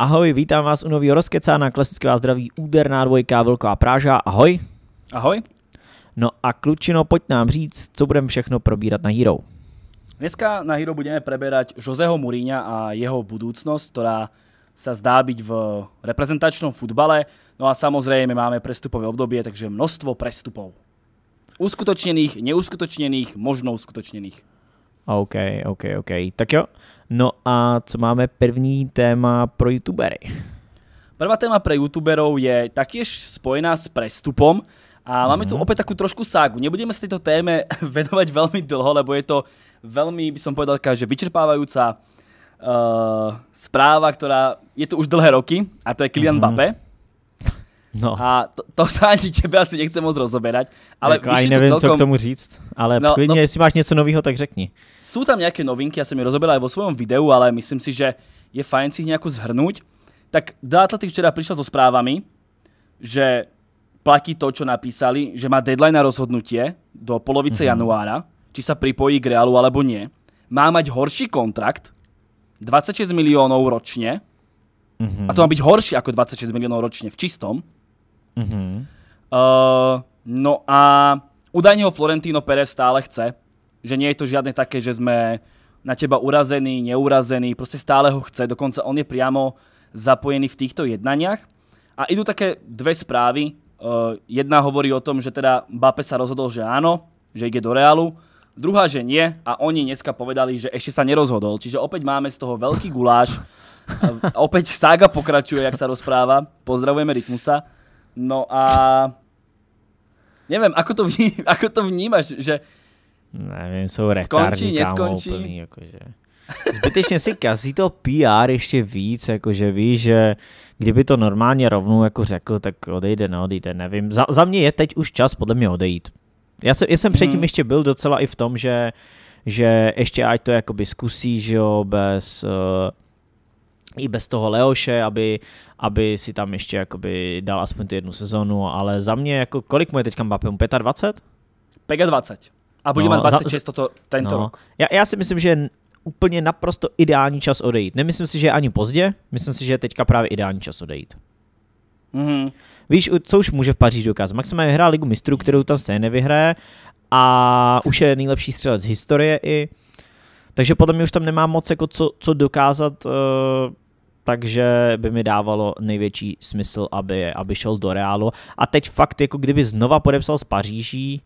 Ahoj, vítám vás u nového rozkecána, klasické vás zdraví úderná dvojka Velká Práža, ahoj. Ahoj. No a Klučino, pojď nám říct, co budeme všechno probírat na Hero. Dneska na Hero budeme preberať Joseho Muríňa a jeho budoucnost, která sa zdá byť v reprezentačnom futbale. No a samozrejme máme prestupové obdobie, takže množstvo prestupov. Uskutočnených, neuskutočnených, možno uskutočnených. OK, OK, OK. Tak jo. No a co máme první téma pro youtubery? Prvá téma pro youtuberov je taktiež spojená s prestupom a máme mm. tu mhm. opět takú trošku ságu. Nebudeme se této téme venovať velmi dlho, lebo je to velmi, by som povedal, že vyčerpávajúca uh, správa, ktorá je tu už dlhé roky a to je Kylian mhm. Mbappé. No. A to, to sání tebe asi nechce moc rozoberať. Ale jako, aj nevím, celkom... co k tomu říct, ale no, klidně, no, jestli máš něco nového, tak řekni. Jsou tam nějaké novinky, já jsem je rozoberal i vo svém videu, ale myslím si, že je fajn si ich nějak zhrnout. Tak The Athletic včera přišla so správami, že platí to, čo napísali, že má deadline na rozhodnutie do polovice mm -hmm. januára, či sa pripojí k Realu alebo nie. Má mať horší kontrakt, 26 miliónov ročne, mm -hmm. a to má byť horší ako 26 miliónov ročne v čistom, Mm-hmm. Uh, no a údajne ho Florentino Pérez stále chce, že nie je to žiadne také, že sme na teba urazení, neurazení, proste stále ho chce, dokonca on je priamo zapojený v týchto jednaniach. A idú také dve správy. Uh, jedna hovorí o tom, že teda Bape sa rozhodol, že áno, že ide do Realu, druhá, že nie a oni dneska povedali, že ešte sa nerozhodol. Čiže opäť máme z toho veľký guláš. opäť sága pokračuje, jak sa rozpráva. Pozdravujeme Rytmusa. No a nevím, ako to, vní, ako to vnímaš, že Nevím, jsou retardní, skončí, neskončí. Úplný, jakože. Zbytečně si kazí to PR ještě víc, jakože víš, že kdyby to normálně rovnou jako řekl, tak odejde, neodejde, no, nevím. Za, za mě je teď už čas podle mě odejít. Já jsem, já jsem předtím mhm. ještě byl docela i v tom, že, že ještě ať to jakoby zkusí, že jo, bez... Uh, i bez toho Leoše, aby, aby si tam ještě jakoby dal aspoň tu jednu sezonu, ale za mě, jako kolik mu je teďka Mbappé? 25? 25. A budeme no, 26 za, toto, tento no. rok. Já, já si myslím, že je úplně naprosto ideální čas odejít. Nemyslím si, že je ani pozdě, myslím si, že je teďka právě ideální čas odejít. Mm-hmm. Víš, co už může v Paříži dokázat? Maximálně hrá ligu mistrů, kterou tam se nevyhraje a už je nejlepší střelec historie i takže podle mě už tam nemá moc jako co, co dokázat, uh, takže by mi dávalo největší smysl, aby, aby šel do Reálu. A teď fakt, jako kdyby znova podepsal s Paříží,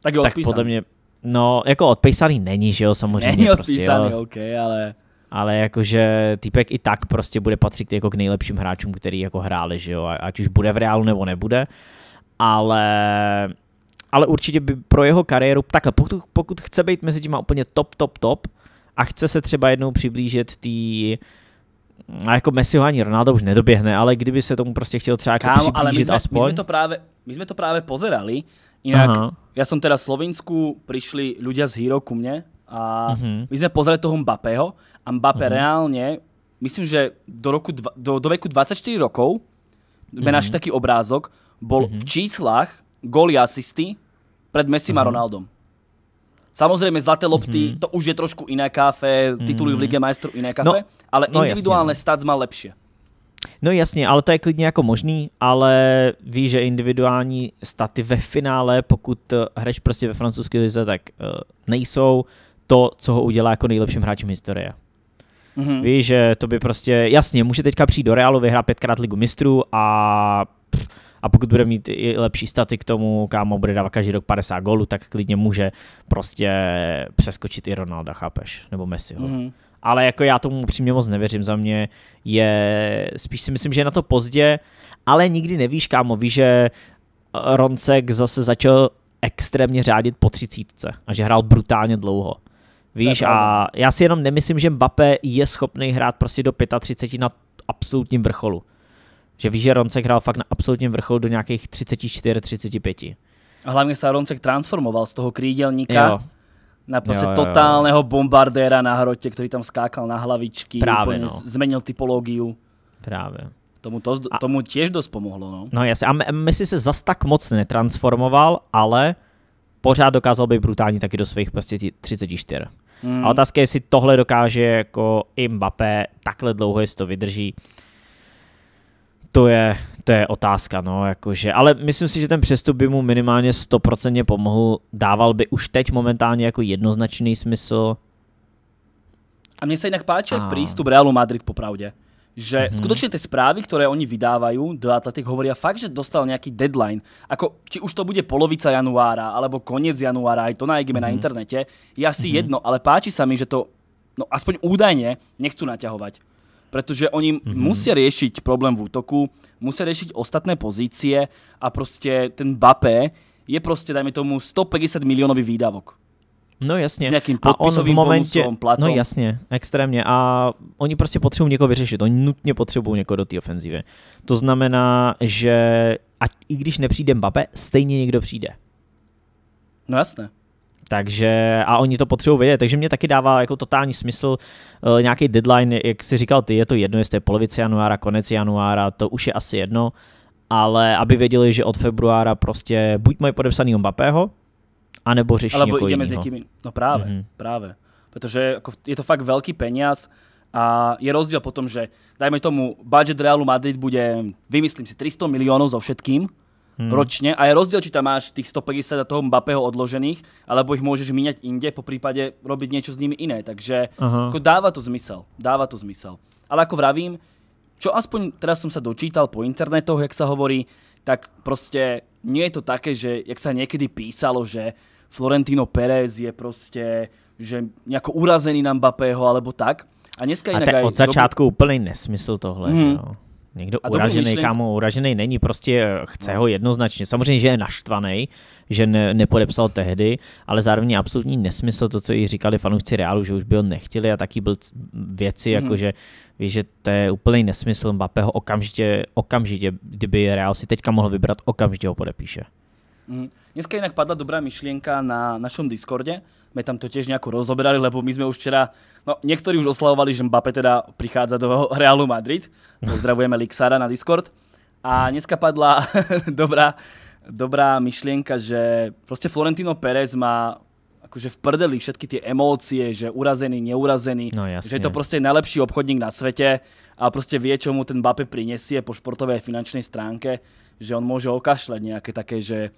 tak, jo, tak podle mě, no, jako odpejsaný není, že jo, samozřejmě. Není odpísaný, prostě, jo. OK, ale... Ale jakože týpek i tak prostě bude patřit jako k nejlepším hráčům, který jako hráli, že jo, ať už bude v Reálu nebo nebude. Ale ale určitě by pro jeho kariéru, tak pokud, pokud chce být mezi těma úplně top, top, top a chce se třeba jednou přiblížit tý, a jako Messiho ani Ronaldo už nedoběhne, ale kdyby se tomu prostě chtěl třeba jako Kámo, jako přiblížit ale my jsme, aspoň. My jsme to právě, my jsme to právě pozerali, jinak Aha. já jsem teda v Slovensku, přišli ľudia z Hero ku mne a uh-huh. my jsme pozerali toho Mbappého a Mbappé uh-huh. reálně, myslím, že do, roku dva, do, do věku 24 rokov, jsme uh-huh. našli taký obrázok, bol uh-huh. Mhm. v číslach góly asisty pred Messi mm-hmm. a mhm. Ronaldom. Samozrejme, zlaté lopty, mm-hmm. to už je trošku iné kafe, tituly mm-hmm. v mhm. Lige majstru iné no, kafe, no, ale no, individuálne jasne. No. stats má lepšie. No jasně, ale to je klidně jako možný, ale víš, že individuální staty ve finále, pokud eh, hraješ prostě ve francouzské lize, tak uh, nejsou to, co ho udělá jako nejlepším hráčem historie. Mm-hmm. Víš, že to by prostě, jasně, může teďka přijít do Realu, vyhrát pětkrát ligu mistrů a pff, a pokud bude mít i lepší staty k tomu, kámo bude dávat každý rok 50 gólů, tak klidně může prostě přeskočit i Ronalda, chápeš? Nebo Messiho. Mm-hmm. Ale jako já tomu upřímně moc nevěřím, za mě je, spíš si myslím, že je na to pozdě, ale nikdy nevíš, kámo, víš, že eh, Roncek zase začal extrémně řádit po třicítce a že hrál brutálně dlouho. Víš, a já si jenom nemyslím, že Mbappé je schopný hrát prostě do 35 na absolutním vrcholu. Že víš, že Roncek hrál fakt na absolutním vrcholu do nějakých 34-35. A hlavně se Roncek transformoval z toho krídelníka jo. na prostě jo, jo, jo. bombardéra na hrotě, který tam skákal na hlavičky, Právě, no. zmenil typologii. Právě. Tomu, to, a, tomu těž dost pomohlo. No, no jasně. A Messi se zas tak moc netransformoval, ale pořád dokázal být brutální taky do svých prostě 34. Mm. A otázka je, jestli tohle dokáže jako Mbappé takhle dlouho, jestli to vydrží to je, to je otázka, no, jakože, ale myslím si, že ten přestup by mu minimálně 100% pomohl, dával by už teď momentálně jako jednoznačný smysl. A mně se jinak páče a... přístup Realu Madrid popravdě. Že mm-hmm. skutečně ty zprávy, které oni vydávají do Atletik, hovoria fakt, že dostal nějaký deadline. Ako, či už to bude polovica januára, alebo konec januára, aj to najdeme mm-hmm. na mhm. internete, je asi mm-hmm. jedno, ale páči sa mi, že to no aspoň údajně nechcú naťahovať. Pretože oni mm-hmm. musia riešiť problém v útoku, musia riešiť ostatné pozície a proste ten Bape je proste, dajme tomu, 150 miliónový výdavok. No jasně. S nějakým a on v momentě, bonusom, platom. No jasně, extrémně. A oni prostě potřebují někoho vyřešit. Oni nutně potřebují někoho do té ofenzívy. To znamená, že ať i když nepřijde Mbappe, stejně někdo přijde. No jasné. Takže a oni to potřebují vědět, takže mě taky dává jako totální smysl uh, nějaký deadline, jak jsi říkal ty, je to jedno, jestli je polovice januára, konec januára, to už je asi jedno, ale aby věděli, že od februára prostě buď mají podepsaný Mbappého, anebo řeší Alebo někoho jdeme někým, no právě, mm-hmm. právě, protože jako je to fakt velký peněz a je rozdíl potom, že dajme tomu, budget Realu Madrid bude, vymyslím si, 300 milionů so všetkým, hmm. ročne a je rozdiel, či tam máš tých 150 a toho Mbappého odložených, alebo ich môžeš míňať inde, po prípade robiť niečo s nimi iné. Takže ako dáva to zmysel, dáva to zmysel. Ale ako vravím, čo aspoň teraz som sa dočítal po internetoch, jak sa hovorí, tak proste nie je to také, že jak sa niekedy písalo, že Florentino Pérez je proste že nejako urazený na Mbappého alebo tak. A dneska jinak A to od začátku dobu... úplný nesmysl tohle. Hmm. Že mhm. jo? Někdo a uražený, myšlenk... kámo, uražený není, prostě eh, chce no. ho jednoznačně. Samozřejmě, že je naštvaný, že ne, nepodepsal tehdy, ale zároveň je absolutní nesmysl to, co i říkali fanoušci Reálu, že už by ho nechtěli a taky byl věci, mm. jako že víš, že to je úplný nesmysl, Mbappé ho okamžitě, okamžitě, kdyby Real si teďka mohl vybrat, okamžitě ho podepíše. Mm. Dneska jinak padla dobrá myšlienka na našom Discorde. My tam to tiež nejako rozoberali, lebo my sme už včera, no niektorí už oslavovali, že Mbappé teda prichádza do Realu Madrid. Pozdravujeme Lixara na Discord. A dneska padla dobrá, dobrá myšlienka, že proste Florentino Pérez má akože v prdeli všetky tie emócie, že urazený, neurazený, no, že je to proste najlepší obchodník na svete a proste vie, čo mu ten Bape prinesie po športovej a finančnej stránke, že on môže okašľať nejaké také, že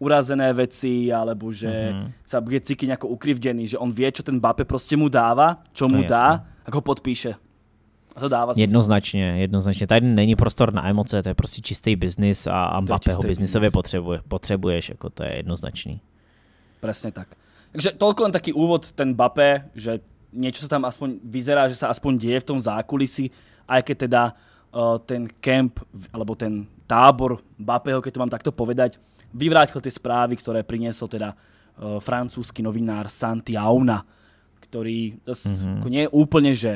urazené veci, alebo že mm-hmm. sa bude cítiť nejako ukrivdený, že on vie, čo ten Bape proste mu dáva, čo mu dá, ako ho podpíše. A to dává smysl. Jednoznačně, jednoznačně. Tady není prostor na emoce, to je prostě čistý biznis a ho biznisově potřebuje, potřebuješ, jako to je jednoznačný. Přesně tak. Takže tolko len taký úvod, ten Bape, že niečo sa tam aspoň vyzerá, že sa aspoň deje v tom zákulisí, aj keď teda uh, ten kemp, alebo ten tábor Bapeho, keď to mám takto povedať, vyvrátil tie správy, ktoré priniesol teda uh, eh, francúzsky novinár Santi Auna, ktorý zase mm-hmm. Jako nie je úplne, že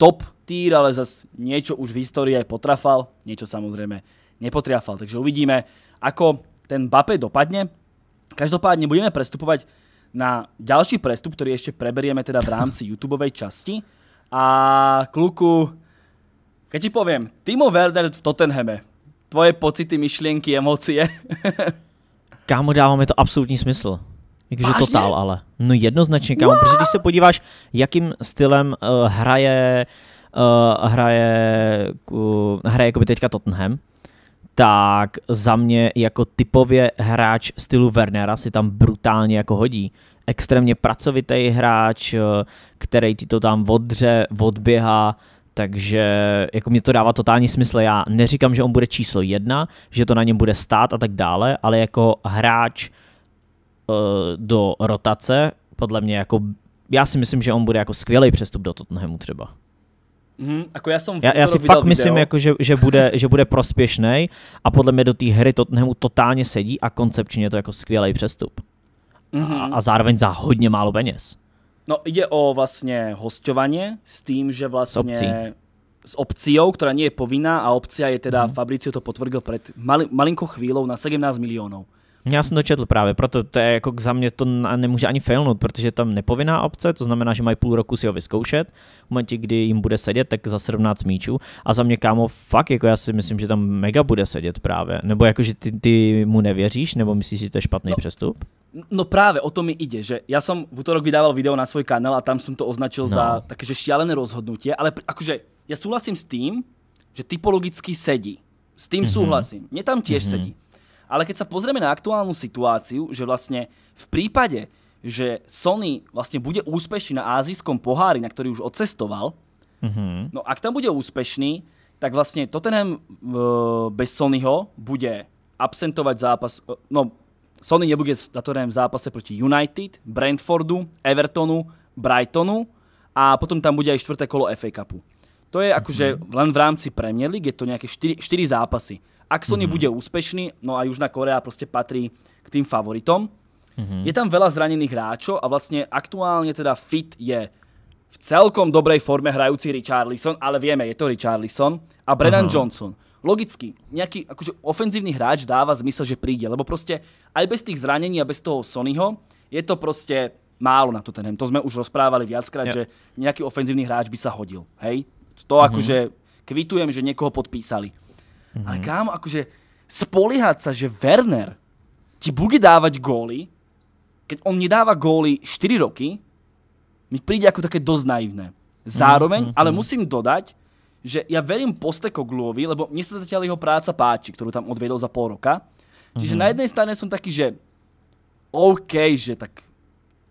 top týr, ale zase niečo už v histórii aj potrafal, niečo samozrejme nepotriafal. Takže uvidíme, ako ten Bape dopadne. Každopádne budeme prestupovať na ďalší prestup, ktorý ešte preberieme teda v rámci YouTubeovej časti. A kluku, keď ti poviem, Timo Werner v Tottenhame, tvoje pocity, myšlienky, emócie. Kámo, dává mi to absolutní smysl. Jakože totál ale. No jednoznačně, kámo, protože když se podíváš, jakým stylem uh, hraje uh, hraje uh, hraje jakoby teďka Tottenham, tak za mě jako typově hráč stylu Wernera si tam brutálně jako hodí. Extrémně pracovitý hráč, eh, který ti to tam odře, odběhá, takže jako mě to dává totální smysl. Já neříkám, že on bude číslo jedna, že to na něm bude stát a tak dále, ale jako hráč uh, do rotace, podle mě jako, já si myslím, že on bude jako skvělý přestup do Tottenhamu třeba. Mm, jako já, jsem já, já si fakt video. myslím, jako, že, že, bude, že bude prospěšný a podle mě do té hry Tottenhamu totálně sedí a koncepčně je to jako skvělý přestup. Mm-hmm. A, a zároveň za hodně málo peněz. No ide o vlastne hosťovanie s tým, že vlastne... S vlastně S opciou, ktorá nie je povinná a opcia je teda, mm. Fabricio to potvrdil pred mali, malinkou chvíľou na 17 miliónov. Já jsem to četl právě, proto to je jako za mě to nemůže ani failnout, protože je tam nepovinná obce, to znamená, že mají půl roku si ho vyzkoušet, v momentě, kdy jim bude sedět, tak za 17 míčů a za mě kámo, fakt, jako já si myslím, že tam mega bude sedět právě, nebo jako, že ty, ty mu nevěříš, nebo myslíš, že to je špatný no, přestup? No práve, o to mi ide, že ja som v útorok vydával video na svoj kanál a tam som to označil no. za takéže šialené rozhodnutie, ale akože ja súhlasím s tým, že typologicky sedí. S tým mm-hmm. súhlasím. Mne tam tiež mm-hmm. sedí. Ale keď sa pozrieme na aktuálnu situáciu, že vlastne v prípade, že Sony vlastne bude úspešný na azijskom pohári, na ktorý už odcestoval, mm-hmm. no ak tam bude úspešný, tak vlastne Tottenham bez Sonyho bude absentovať zápas, no Sony nebude v zápase proti United, Brentfordu, Evertonu, Brightonu a potom tam bude aj čtvrté kolo FA Cupu. To je akože mm-hmm. len v rámci Premier League, je to nejaké 4, 4 zápasy. Ak Sony mm-hmm. bude úspešný, no a Južná Korea prostě patrí k tým favoritom. Mm-hmm. Je tam veľa zranených hráčov a vlastně aktuálně teda fit je v celkom dobrej forme hrajúci Richarlison, ale vieme, je to Richarlison a Brennan uh-huh. Johnson logicky, nejaký akože ofenzívny hráč dáva zmysel, že príde, lebo proste aj bez tých zranení a bez toho Sonyho je to proste málo na Tottenham. To sme už rozprávali viackrát, yeah. že nejaký ofenzívny hráč by sa hodil. Hej? To mm-hmm. akože kvitujem, že niekoho podpísali. Mm-hmm. Ale kámo, akože spoliehať sa, že Werner ti bude dávať góly, keď on nedáva góly 4 roky, mi príde ako také dosť naivné. Mhm, Zároveň, mm-hmm. ale mhm. musím dodať, že ja verím Postekogluovi, lebo mne sa zatiaľ jeho práca páči, ktorú tam odvedol za pol roka. Čiže mm-hmm. na jednej strane som taký, že OK, že tak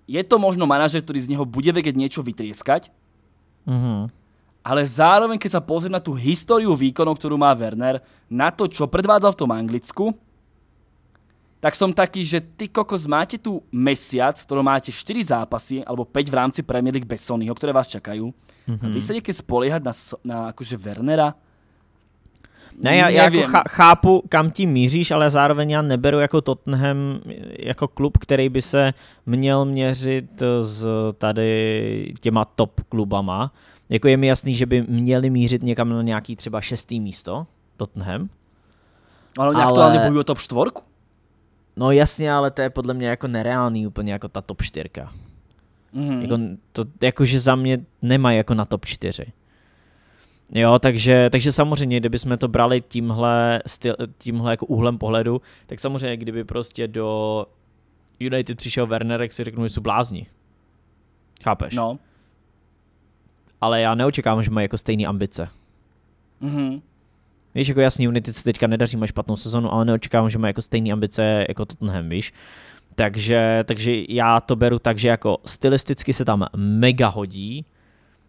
je to možno manažer, ktorý z neho bude vedieť niečo vytrieskať, mm-hmm ale zároveň, keď sa pozriem na tú históriu výkonov, ktorú má Werner, na to, čo predvádzal v tom Anglicku, tak som taký, že ty kokos máte tu mesiac, ktorom máte 4 zápasy, alebo 5 v rámci Premier League bez Sonyho, ktoré vás čakajú. Mm-hmm. vy mhm. sa niekedy spoliehať na, na akože Wernera? Ne, já, já jako chápu, kam ti míříš, ale zároveň já neberu jako Tottenham jako klub, který by se měl měřit s eh, tady těma top klubama. Jako je mi jasný, že by měli mířit někam na nějaký třeba šestý místo, Tottenham. Ale oni ale... aktuálně bojují top čtvorku. No jasně, ale to je podle mě jako nereálný úplně jako ta top 4. Mm-hmm. Jako, to, jakože za mě nemá jako na top 4. Jo, takže, takže samozřejmě, kdybychom to brali tímhle, styl, tímhle jako úhlem pohledu, tak samozřejmě, kdyby prostě do United přišel Werner, jak si řeknu, že jsou blázni. Chápeš? No. Ale já neočekávám, že mají jako stejné ambice. Mhm. Víš, jako jasný, United se teďka nedaří, má špatnou sezonu, ale neočekávám, že má jako stejné ambice jako Tottenham, víš. Takže, takže já to beru tak, že jako stylisticky se tam mega hodí,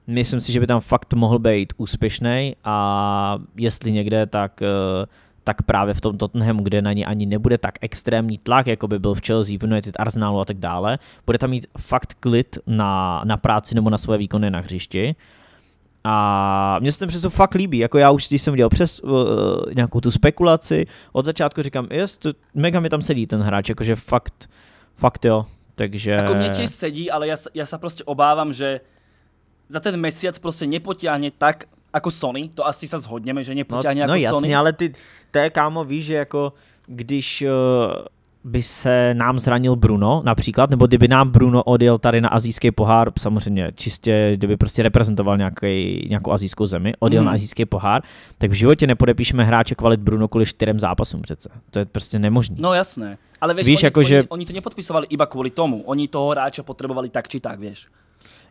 myslím si, že by tam fakt mohl být úspěšný a jestli někde, tak, eh, tak právě v tom Tottenhamu, kde na ně ani nebude tak extrémní tlak, jako by byl v Chelsea, v United, Arsenalu a tak dále, bude tam mít fakt klid na, na práci nebo na svoje výkony na hřišti a mně se ten přesun fakt líbí, jako já už když jsem udělal přes uh, nějakou tu spekulaci, od začátku říkám, jest, mega mi tam sedí ten hráč, jakože fakt, fakt jo, takže... Jako mě tiež sedí, ale já, já se prostě obávám, že za ten měsíc prostě nepotáhne tak, jako Sony, to asi se shodneme, že nepotáhne no, jako no, jasně, Sony. ale ty, to je kámo, víš, že jako když uh, by se nám zranil Bruno například, nebo kdyby nám Bruno odjel tady na azijský pohár, samozřejmě čistě, kdyby prostě reprezentoval nějaký, nějakou azijskou zemi, odjel mm. na mhm. azijský pohár, tak v životě nepodepíšeme hráče kvalit Bruno kvůli čtyřem zápasům přece. To je prostě nemožné. No jasné. Ale víš, víš oni, jako oni, že... oni to nepodpisovali iba kvůli tomu. Oni toho hráče potřebovali tak či tak, víš.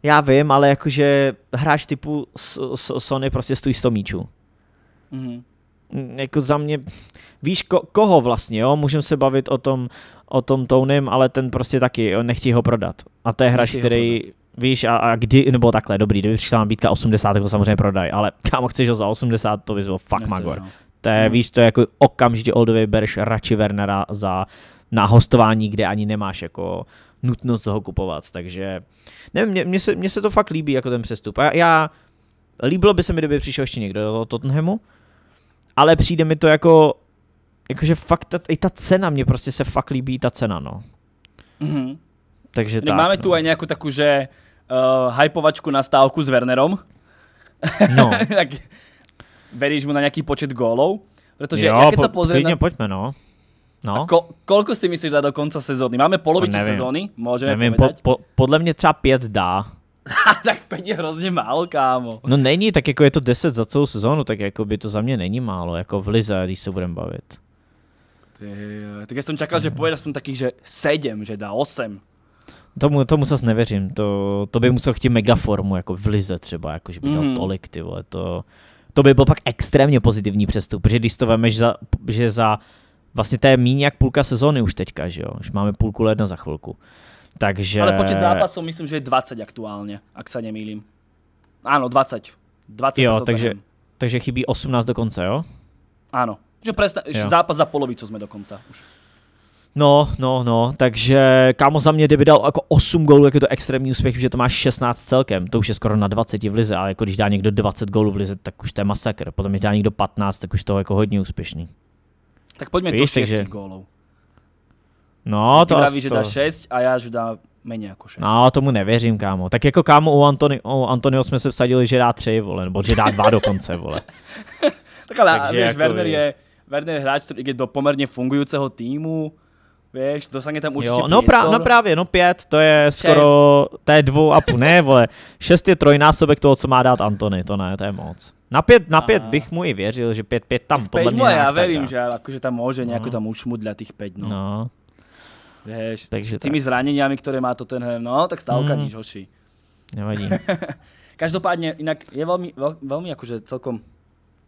Já vím, ale jakože hráč typu Sony prostě stojí 100 míčů. Mm jako za mě, víš ko, koho vlastně, jo, můžeme se bavit o tom, o tom Tonym, ale ten prostě taky, nechtí ho prodat. A to je hráč, který, víš, a, a, kdy, nebo takhle, dobrý, kdyby přišla nabídka 80, ho samozřejmě prodaj, ale kámo, chceš ho za 80, to bys byl fakt magor. No. To je, no. víš, to je jako okamžitě Oldovej bereš radši Wernera za, na hostování, kde ani nemáš jako nutnost ho kupovat, takže nevím, mně, mně, se, mně se to fakt líbí jako ten přestup. Já, já, líbilo by se mi, kdyby přišel ještě někdo do Tottenhamu, ale přijde mi to jako, jakože fakt ta, i ta cena, mě prostě se fakt líbí ta cena, no. Mm-hmm. Takže tak, Máme no. tu aj nějakou takovou, že uh, hypovačku na stávku s Wernerom. No. tak veríš mu na nějaký počet gólov? Protože jo, ja po, sa na... pojďme, no. No. A ko, kolko si myslíš dá do konce sezóny? Máme polovicu sezóny, můžeme nevím, Po, po, podle mě třeba pět dá. tak pět je hrozně málo, kámo. No není, tak jako je to 10 za celou sezónu, tak jako by to za mě není málo, jako v Lize, když se budeme bavit. Ty, eh, tak já jsem čekal, že mhm. pojede aspoň taky, že 7, že dá 8. Tomu, tomu zase nevěřím, to, to by musel chtít megaformu, jako v Lize třeba, jako že by dal mm. tolik, ty vole, to, to by byl pak extrémně pozitivní přestup, protože když to vemeš, za, že za vlastně to je míň jak půlka sezóny už teďka, že jo, už máme půlku ledna za chvilku. Takže... Ale počet zápasov myslím, že je 20 aktuálne, ak sa nemýlim. Áno, 20. 20 jo, takže, takže chybí 18 do konce, jo? Áno. Že presta- jo. zápas za polovicu sme dokonca už. No, no, no, takže kámo za mě, kdyby dal jako 8 gólů, jak je to extrémní úspěch, že to máš 16 celkem, to už je skoro na 20 v lize, ale jako když dá někdo 20 gólů v lize, tak už to je masakr, potom když dá někdo 15, tak už je jako hodně úspěšný. Tak pojďme Víš, to 6 takže... gólů. No, Ty to vraví, že dá 6 a já, že dá méně jako 6. No, tomu nevěřím, kámo. Tak jako kámo u, Antoni, u Antonio jsme se vsadili, že dá 3, vole, nebo že dá 2 dokonce, vole. tak ale Takže víš, jako Werner je, Werner je hráč, který je do poměrně fungujícího týmu, Víš, dosáhne tam určitě jo, no, prá, no právě, no pět, to je šest. skoro, to je dvou a půl, ne vole, šest je trojnásobek toho, co má dát Antony, to ne, to je moc. Na pět, na pět bych mu i věřil, že pět, pět tam podle pět mě. já verím, že, jako, že tam může nějak no. tam tam učmudlat těch pět, no. no. Vieš, Takže s tými tak. zraneniami, ktoré má Tottenham, no tak stávka mm. nič hoší. Nevadí. Každopádne, inak je veľmi, veľ, veľmi akože celkom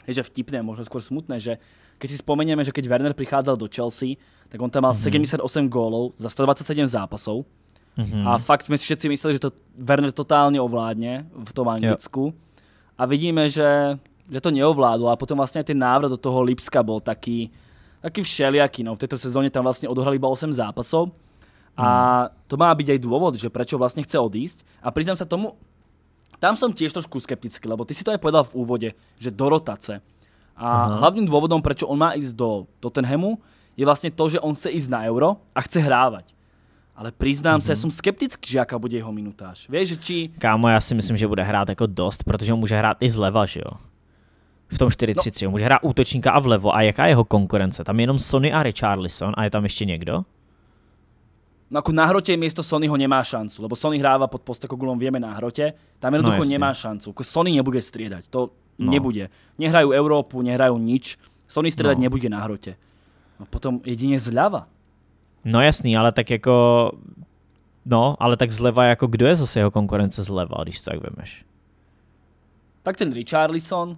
je, že vtipné, možno skôr smutné, že keď si spomenieme, že keď Werner prichádzal do Chelsea, tak on tam mal mm-hmm. 78 gólov za 127 zápasov. Mm-hmm. A fakt sme si všetci mysleli, že to Werner totálne ovládne v tom Anglicku. Yep. A vidíme, že, že to neovládlo a potom vlastne aj ten návrat do toho Lipska bol taký, taký všelijaký. No. V tejto sezóne tam vlastne odohrali iba 8 zápasov. A hmm. to má byť aj dôvod, že prečo vlastne chce odísť. A priznám sa tomu, tam som tiež trošku skeptický, lebo ty si to aj povedal v úvode, že do rotace. A Aha. hlavným dôvodom, prečo on má ísť do Tottenhamu, je vlastne to, že on chce ísť na euro a chce hrávať. Ale přiznám mm-hmm. se, mhm. jsem skeptický, že jaká bude jeho minutáž. Víš, že či... Kámo, já si myslím, že bude hrát jako dost, protože on může hrát i zleva, že jo? v tom 4-3-3. No. Může hrát útočníka a vlevo. A jaká je jeho konkurence? Tam je jenom Sony a Richarlison a je tam ještě někdo? No ako na hrote miesto Sonyho nemá šancu, lebo Sony hráva pod postekogulom, vieme na hrote, tam jednoducho no, nemá šancu. Jako Sony nebude striedať, to no. nebude. Nehrajú Európu, nehrajú nič, Sony striedať no. nebude na hrote. No potom jedině zľava. No jasný, ale tak jako... No, ale tak zleva jako kdo je zase jeho konkurence zleva, když to tak vemeš? Tak ten Richarlison,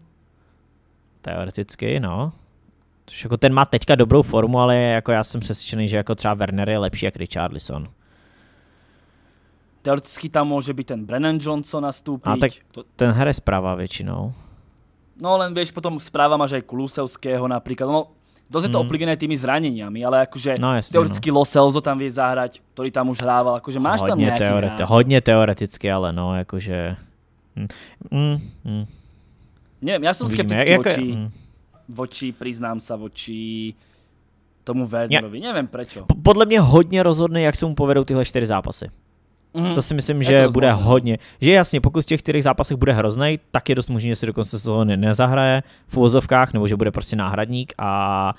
Teoreticky, no. Což jako ten má teďka dobrou formu, ale jako já jsem přesvědčený, že jako třeba Werner je lepší jak Richardson. Teoreticky tam může být ten Brennan Johnson nastoupit. A tak to... ten hraje zpráva většinou. No len víš, potom zpráva máš aj Kulusevského například. No, dost je to mm. opligené tými zraněními, ale jakože no, jasný, teoreticky no. Los Elzo tam vie zahrať, který tam už hrával, jakože máš hodně tam nějaký teore- Hodně teoreticky, ale no, jakože. Mm, mm, mm. Neviem, ja som skeptický Víme, voči, voči, mm. priznám sa, voči tomu Wernerovi. Ja. Nevím proč. Podle mě hodně rozhodne, jak sa mu povedou tyhle čtyři zápasy. Mm. To si myslím, že to bude hodně. Že jasně, pokud v těch čtyřech zápasech bude hrozný, tak je dost možné, že si dokonce konce sezóny nezahraje v úvozovkách, nebo že bude prostě náhradník a,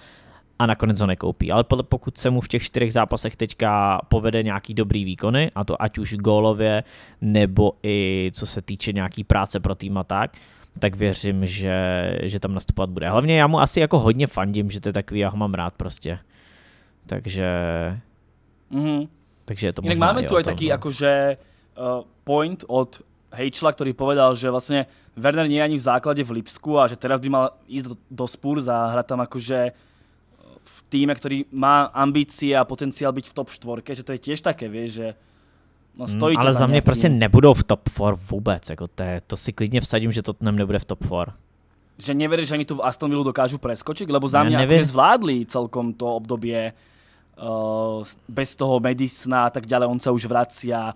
a nakonec ho nekoupí. Ale podle, pokud se mu v těch čtyřech zápasech teďka povede nějaký dobrý výkony, a to ať už gólově, nebo i co se týče nějaký práce pro tým a tak, tak věřím, že, že tam nastupovat bude. Hlavně já mu asi jako hodně fandím, že to je takový, já ho mám rád prostě. Takže... Mm-hmm. Takže je to Inak máme tu aj taký no. akože uh, eh, point od Hejčla, ktorý povedal, že vlastne Werner nie je ani v základe v Lipsku a že teraz by mal ísť do, do Spurs a hrať tam akože eh, v týme, ktorý má ambície a potenciál byť v top štvorke, že to je tiež také, vieš, že No hmm, stojí mm, ale za za mě nějaký... prostě nebudou v top 4 vůbec, jako to, je, to si klidně vsadím, že Tottenham nebude v top 4. Že neveríš, že ani tu Aston Villa dokážu preskočit, lebo za mňa akože zvládli celkom to období uh, bez toho Medisna a tak dále, on se už vrací a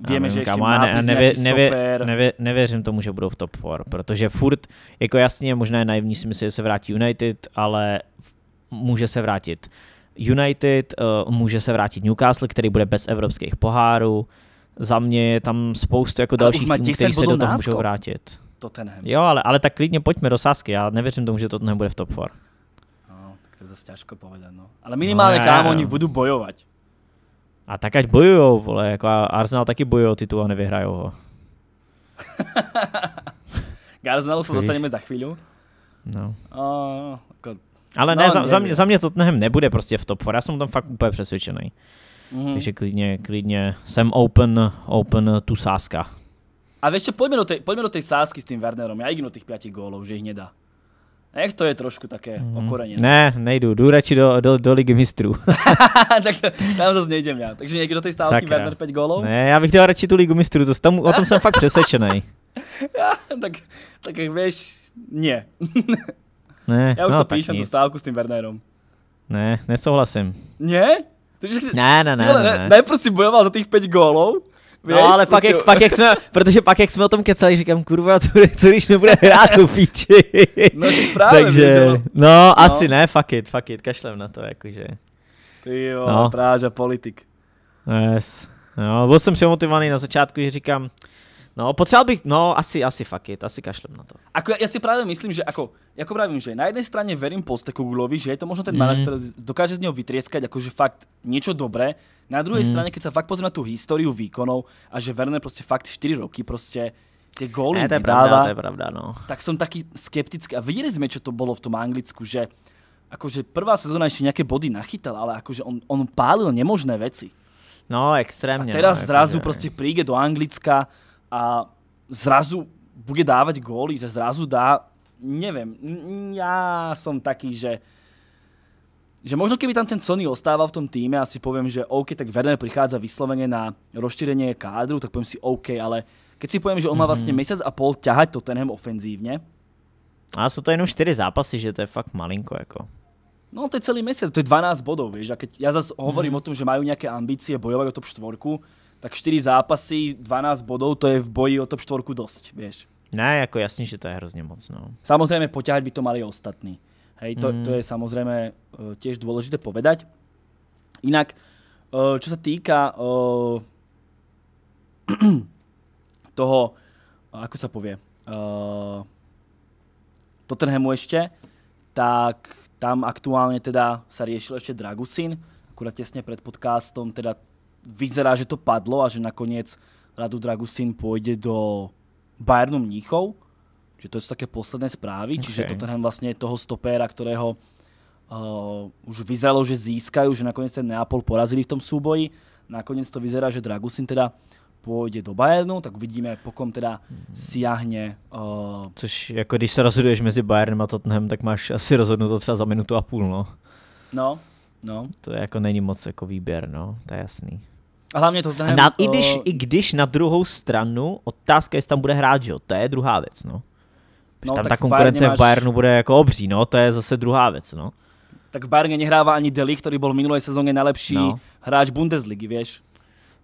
Víme, že ještě má ne, nevě, nevě, nevě, nevěřím tomu, že budou v top 4, protože furt, jako jasně, možná je naivní si myslí, že se vrátí United, ale může se vrátit. United, uh, může se vrátit Newcastle, který bude bez evropských pohárů. Za mě je tam spoustu jako dalších týmů, kteří se do toho můžou vrátit. Tottenham. Jo, ale, ale tak klidně pojďme do sásky. Já nevěřím tomu, že to nebude v top 4. No, tak to je zase těžko povedat, no. Ale no, minimálně no, kámo, oni budou bojovat. A tak ať bojujou, vole, jako Arsenal taky bojuje o titul a nevyhrajou ho. K Arsenalu se dostaneme za chvíli. No. Uh, jako ale no, ne, za, za, mě, za mě Tottenham nebude prostě v top 4, já jsem tam fakt úplně přesvědčený. Mm-hmm. Takže klidně, klidně jsem open, open tu sáska. A víš ešte pojďme do tej, pojďme do tej sásky s tím Wernerom. já jdu do těch pěti gólov, že jich nedá. Nech to je trošku také mm. hmm okoreně. Ne, nejdu, jdu radši do, do, do Ligy mistrů. tak to, tam zase nejdem já. Takže někdo do tej stávky Sakra. Werner 5 gólov? Ne, já bych chtěl radši tu Ligu mistrů, to, tam, o tom jsem fakt přesvědčený. tak, tak víš, ne. Ne, Já už no, to píšem tu stávku s tím Wernerom. Ne, nesouhlasím. Ne? ne, ne, ne, ne, ne, ne. ne, prostě bojoval za těch pět gólů. No, víš, no, ale pak, prostě- jak, pak, jak jsme, protože pak, jak jsme o tom kecali, říkám, kurva, co, co když nebude hrát u píči. No, právě, Takže, víš, no, no, asi ne, fuck it, fuck it, kašlem na to, jakože. Ty jo, no. práža politik. Yes. No, no, byl jsem přemotivovaný na začátku, že říkám, No, potřeboval bych, no, asi, asi fuck it, asi kašlem na to. Ako, ja, si práve myslím, že ako, ako pravím, že na jednej strane verím Postekugulovi, že je to možno ten mm. manažer, ktorý dokáže z neho vytrieskať akože fakt niečo dobré. Na druhej mm. strane, keď sa fakt pozrie na tú históriu výkonov a že Werner proste fakt 4 roky proste tie góly to je pravda, to je pravda, no. tak som taký skeptický. A videli sme, čo to bolo v tom Anglicku, že akože prvá sezóna ešte nejaké body nachytal, ale akože on, on pálil nemožné veci. No, extrémne. A teraz no, zrazu akože... proste príde do Anglicka, a zrazu bude dávať góly, že zrazu dá, neviem, ja som taký, že že možno keby tam ten Sony ostával v tom týme, asi poviem, že OK, tak Werner prichádza vyslovene na rozšírenie kádru, tak poviem si OK, ale keď si poviem, že on má mhm. vlastně měsíc a půl ťahať tenhem ofenzívne. A jsou to jenom čtyři zápasy, že to je fakt malinko jako. No to je celý měsíc, to je 12 bodov, víš, a keď ja zase hovorím mm. o tom, že majú nejaké ambície bojovať o top 4, tak 4 zápasy, 12 bodov, to je v boji o top 4 dosť, vieš. Ne, jako jasně, že to je hrozně moc. No. Samozřejmě poťahať by to mali ostatní. Hej, to, mm. to je samozřejmě uh, eh, tiež dôležité povedať. Inak, uh, eh, čo sa týka uh, toho, uh, ako sa povie, uh, Tottenhamu ešte, tak tam aktuálne teda sa riešil ešte Dragusin, akurát tesne pred podcastom, teda vyzerá, že to padlo a že nakoniec Radu Dragusin pôjde do Bayernu Mníchov, že to sú také posledné správy, okay. čiže Tottenham vlastne toho stopéra, ktorého uh, eh, už vyzeralo, že získajú, že nakoniec ten Neapol porazili v tom súboji, nakoniec to vyzerá, že Dragusin teda půjde do Bayernu, tak uvidíme, po kom teda siahne. Uh... Což jako když se rozhoduješ mezi Bayernem a Tottenham, tak máš asi to třeba za minutu a půl, no. No, No. To je jako není moc jako výběr, no, to je jasný. A hlavně to ten... Na, i, když, I když na druhou stranu, otázka, jestli tam bude hrát, že jo, to je druhá věc, no. no tam ta konkurence v, máš... v Bayernu bude jako obří, no, to je zase druhá věc, no. Tak v Bayernu nehrává ani Deli, který byl v minulé sezóně nejlepší no. hráč Bundesligy, víš.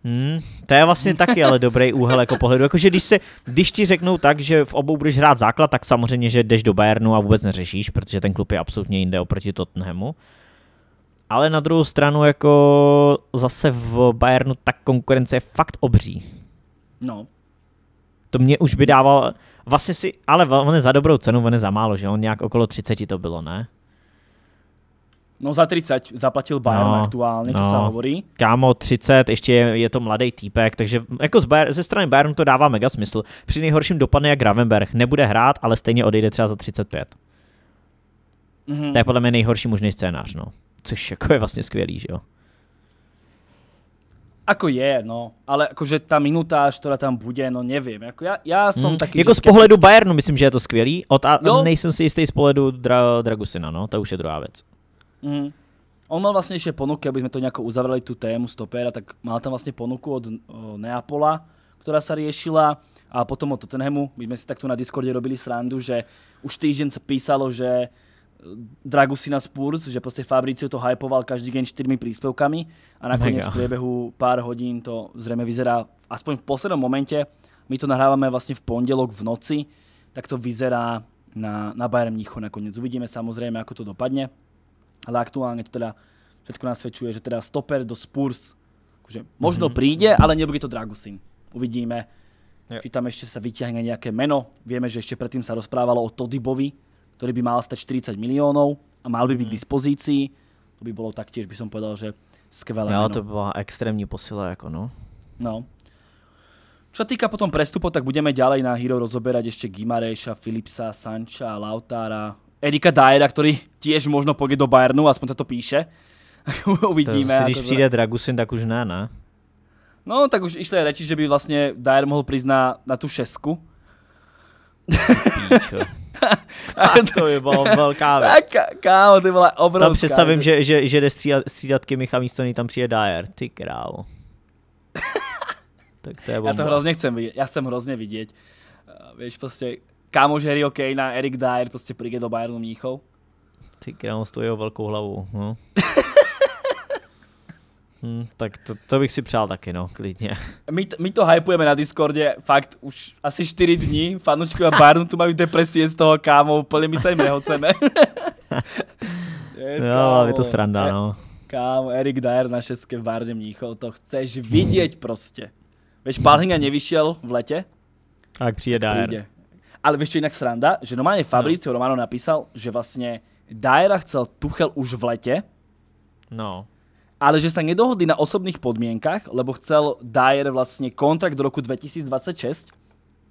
Hmm, to je vlastně taky ale dobrý úhel jako pohledu. Jakože když, se, když ti řeknou tak, že v obou budeš hrát základ, tak samozřejmě, že jdeš do Bayernu a vůbec neřešíš, protože ten klub je absolutně jinde oproti Tottenhamu. Ale na druhou stranu jako zase v Bayernu tak konkurence je fakt obří. No. To mě už by dával, vlastně si, ale on je za dobrou cenu, on je za málo, že on nějak okolo 30 to bylo, ne? No za 30 zaplatil Bayern no, aktuálně, no. se hovorí. Kámo, 30, ještě je, je to mladý týpek, takže jako z Bayern, ze strany Bayernu to dává mega smysl. Při nejhorším dopadne jak Gravenberg, nebude hrát, ale stejně odejde třeba za 35. Mm-hmm. To je podle mě nejhorší možný scénář, no což jako je vlastně skvělý, že jo. Ako je, no, ale jakože ta minuta, která tam bude, no nevím, jako já, já jsem hmm. taky... Jako z pohledu Bayernu myslím, že je to skvělý, Od, a jo. nejsem si jistý z pohledu Dra- Dragusina, no, to už je druhá věc. Mm. On měl vlastně ještě ponuky, aby jsme to nějak uzavřeli tu tému stopera, tak má tam vlastně ponuku od o, Neapola, která se řešila a potom od Tottenhamu. My jsme si takto na Discordě robili srandu, že už týden se písalo, že Dragusina Spurs, že proste Fabricio to hypoval každý deň čtyřmi príspevkami a nakoniec v priebehu pár hodín to zrejme vyzerá, aspoň v poslednom momente, my to nahrávame vlastne v pondelok v noci, tak to vyzerá na, na Bayern Mnichu nakoniec. Uvidíme samozrejme, ako to dopadne, ale aktuálne to teda všetko nasvedčuje, že teda stoper do Spurs že možno mm-hmm. príde, ale nebude to Dragusin. Uvidíme, yep. či tam ešte sa vyťahne nejaké meno. Vieme, že ešte predtým sa rozprávalo o Todibovi, ktorý by mal stať 40 miliónov a mal by byť k hmm. dispozícii. To by bolo taktiež, by som povedal, že skvelé. Ja, to by bola extrémne posila, ako no. No. Čo sa týka potom prestupov, tak budeme ďalej na Hero rozoberať ešte Gimareša, Philipsa, Sanča, Lautara, Erika Dajera, ktorý tiež možno pôjde do Bayernu, aspoň sa to píše. Uvidíme. To když jako to... přijde Dragusin, tak už ná, ná. No, tak už išli reči, že by vlastně Dajer mohl přiznat na tu šestku. Píčo. a to by bylo velká věc. Tak, kámo, ty byla obrovská. Tam představím, že, že, že jde střídat, střídat Kimich a místo ní tam přijde Dyer. Ty krávo. tak to je bomba. Já to hrozně chcem vidět. Já jsem hrozně vidět. Uh, víš, prostě kámoš Harryho na Erik Dyer prostě přijde do Bayernu Mníchov. Ty krámo s tou jeho velkou hlavou. No. Hmm, tak to, to bych si přál taky, no, klidně. My, my to hypujeme na Discordě fakt už asi 4 dní, fanoušky a Barnu tu mají depresie z toho, kámo, úplně my se jim nehoceme. yes, jo, ale je to sranda, e, no. Kámo, Erik Dyer na šestke v Bárně Mníchov, to chceš vidět prostě. Víš, Palhinga nevyšel v letě? Tak přijde Dyer. Přijde. Ale víš, jinak sranda, že normálně no. Fabricio no. Romano napísal, že vlastně Dyera chcel Tuchel už v letě. No ale že sa nedohodli na osobných podmienkach, lebo chcel Dyer vlastne kontrakt do roku 2026.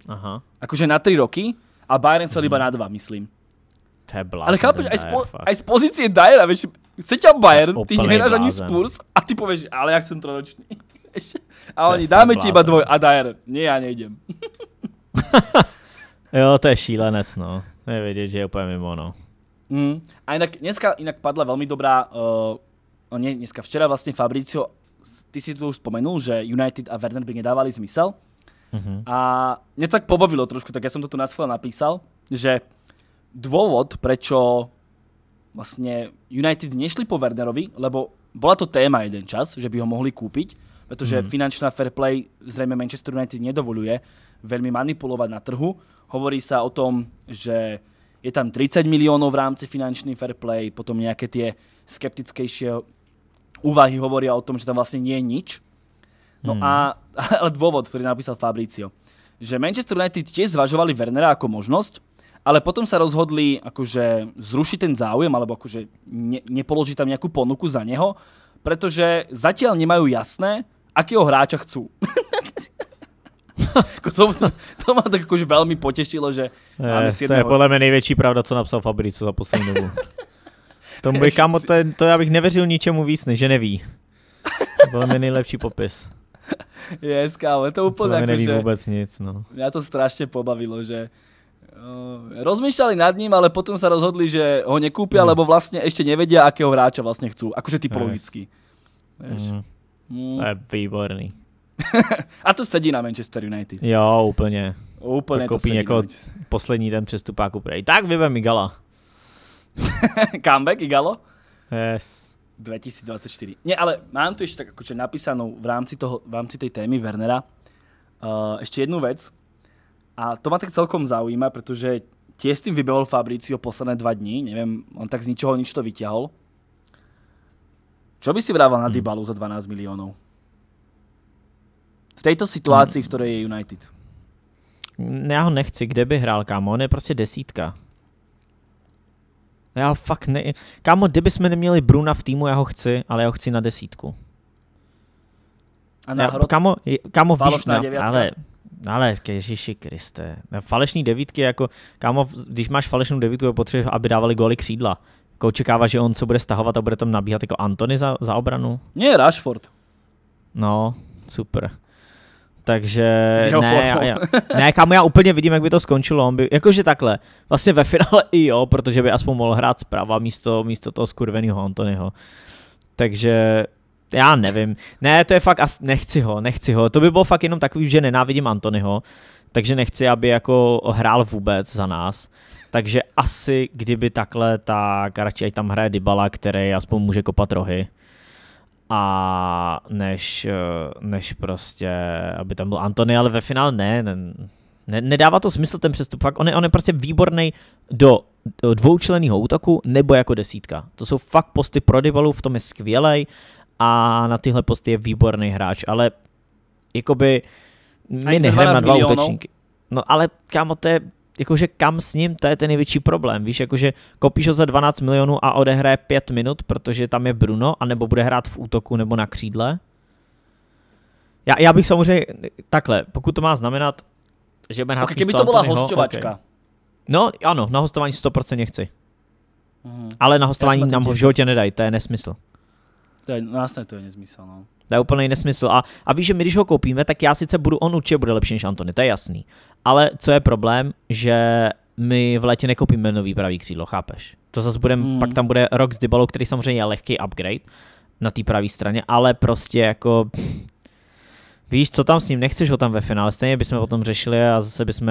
Aha. Akože na 3 roky a Bayern chcel mm. iba na 2, myslím. To je blázen, Ale chápeš, aj, po, aj z pozície Dyera, vieš, chce ťa Bayern, ty nehráš ani Spurs a ty povieš, ale ja chcem trojročný. a oni, dáme ti iba dvoj a Dyer, nie, ja nejdem. jo, to je šílenec, no. Nevedieš, že je úplne mimo, no. Mm. A inak, dneska inak padla veľmi dobrá uh, no nie dneska, včera vlastne Fabricio, ty si tu už spomenul, že United a Werner by nedávali zmysel. Mm-hmm. A mne to tak pobavilo trošku, tak ja som to tu na schvál napísal, že dôvod, prečo vlastne United nešli po Wernerovi, lebo bola to téma jeden čas, že by ho mohli kúpiť, pretože mm-hmm. finančná fair play zrejme Manchester United nedovoluje veľmi manipulovať na trhu. Hovorí sa o tom, že je tam 30 miliónov v rámci finančný fair play, potom nejaké tie skeptickejšie úvahy hovoria o tom, že tam vlastne nie je nič. No hmm. a ale dôvod, ktorý napísal Fabricio, že Manchester United tiež zvažovali Wernera ako možnosť, ale potom sa rozhodli akože zrušiť ten záujem, alebo akože ne, nepoložiť tam nejakú ponuku za neho, pretože zatiaľ nemajú jasné, akého hráča chcú. to, to, to tak jakož velmi potěšilo, že je, eh, máme To je podľa mě největší pravda, co napsal Fabricio za poslední dobu. To by, kámo, to, to já bych nevěřil ničemu víc, než že neví. To byl mi nejlepší popis. Yes, kámo, to úplně to jako, neví že... vůbec nic, no. Mě to strašně pobavilo, že Rozmýšleli no, rozmýšľali nad ním, ale potom se rozhodli, že ho nekúpia, mm. lebo ještě ešte nevedia, akého hráča vlastně chcú. Akože typologicky. Yes. Mm. Mm. To je výborný. a to sedí na Manchester United. Jo, úplně. Úplně to, to sedí někoho poslední den přestupáku. Tak vybe mi gala. Comeback Igalo? Yes. 2024. Nie, ale mám tu ešte tak akože napísanú v rámci, toho, v rámci tej témy Wernera uh, eh, ešte jednu vec. A to ma tak celkom zaujíma, pretože tie s tým vybehol Fabricio posledné dva dní. Neviem, on tak z ničoho nič to vyťahol. Čo by si vrával na hmm. Dybalu za 12 miliónov? V tejto situácii, hmm. v ktorej je United. Já ho nechci, kde by hrál, kámo, on je prostě desítka. No já fakt ne... Kámo, kdyby jsme neměli Bruna v týmu, já ho chci, ale já ho chci na desítku. A na já, hrot... kámo, kámo, víš, na, no, ale, no, ale ježiši Kriste, falešný devítky jako, kámo, když máš falešnou devítku, je potřeba, aby dávali góly křídla. Jako očekává, že on se bude stahovat a bude tam nabíhat jako Antony za, za obranu? Ne, Rashford. No, super. Takže ne, já, já, ne, kámo, já úplně vidím, jak by to skončilo. On by, jakože takhle, vlastně ve finále i jo, protože by aspoň mohl hrát zprava místo, místo toho skurveného Antonyho. Takže já nevím. Ne, to je fakt, as, nechci ho, nechci ho. To by bylo fakt jenom takový, že nenávidím Antonyho, takže nechci, aby jako hrál vůbec za nás. Takže asi, kdyby takhle, tak radši ať tam hraje Dybala, který aspoň může kopat rohy a než, eh, než prostě, aby tam byl Antony, ale ve finále ne, ne, ne nedává to smysl ten přestup, fakt on je, on je prostě výborný do, do dvoučleného útoku nebo jako desítka. To jsou fakt posty pro Dybalu, v tom je skvělej a na tyhle posty je výborný hráč, ale jakoby my nehrajeme na dva útočníky. No ale kámo, to je jakože kam s ním, to je ten největší problém, víš, jakože kopíš ho za 12 milionů a odehraje 5 minut, protože tam je Bruno, anebo bude hrát v útoku nebo na křídle. Já, já bych samozřejmě, takhle, pokud to má znamenat, že Ben hrát okay, Kdyby to byla Antonyho, hostovačka. Okay. No ano, na hostování 100% chci. Mm. Ale na hostování nám ho v životě nedají, to je nesmysl. To je, no to je nezmysl, no. To je úplný nesmysl. A, a víš, že my když ho koupíme, tak já sice budu, on určitě bude lepší než Antony, to je jasný. Ale co je problém, že my v létě nekoupíme nový pravý křídlo, chápeš? To zase budem, hmm. pak tam bude rok s Dybalou, který samozřejmě je lehký upgrade na té pravé straně, ale prostě jako Víš, co tam s ním, nechceš ho tam ve finále, stejně bychom o tom řešili a zase bychom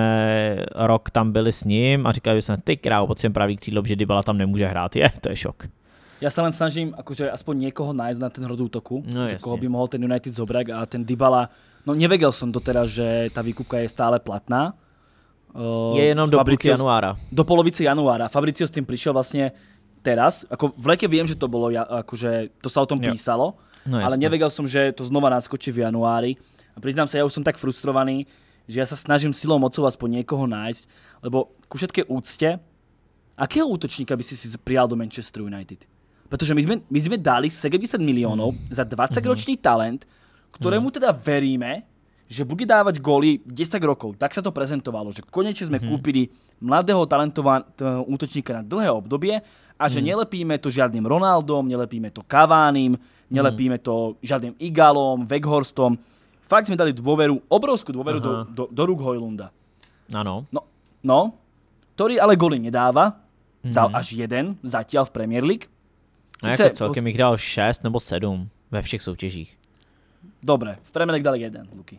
rok tam byli s ním a říkali bychom, ty krávo, potřebujeme pravý křídlo, že Dybala tam nemůže hrát, je, to je šok. Ja sa len snažím akože aspoň niekoho nájsť na ten hod útoku, no, že koho by mohol ten United zobrať a ten Dybala, no nevedel som doteraz, že tá výkupka je stále platná. Uh, je eh, jenom do půlky januára. Do polovice januára. Fabricio s tým prišiel vlastne teraz. Ako v leke viem, že to bolo, ja, akože to sa o tom jo. písalo, no, ale nevedel som, že to znova naskočí v januári. A priznám sa, ja už som tak frustrovaný, že ja sa snažím silou mocou aspoň niekoho nájsť, lebo ku všetké úcte, akého útočníka by si si prijal do Manchester United? Pretože my sme, my sme dali 70 miliónov za 20-ročný mhm. talent, ktorému mhm. teda veríme, že bude dávať góly 10 rokov. Tak sa to prezentovalo, že konečne sme mhm. koupili kúpili mladého talentovaného útočníka na dlhé obdobie a že nelepíme to žiadnym Ronaldom, nelepíme to Kavánim, nelepíme to žiadnym Igalom, Weghorstom. Fakt sme dali dôveru, obrovskú dôveru do, do, do rúk Hojlunda. Áno. No, no, ktorý ale góly nedáva, dal mm. až jeden zatiaľ v Premier League. No jako celkem os... jich dal 6 nebo 7 ve všech soutěžích. Dobré, v Premier League dal jeden, Luky.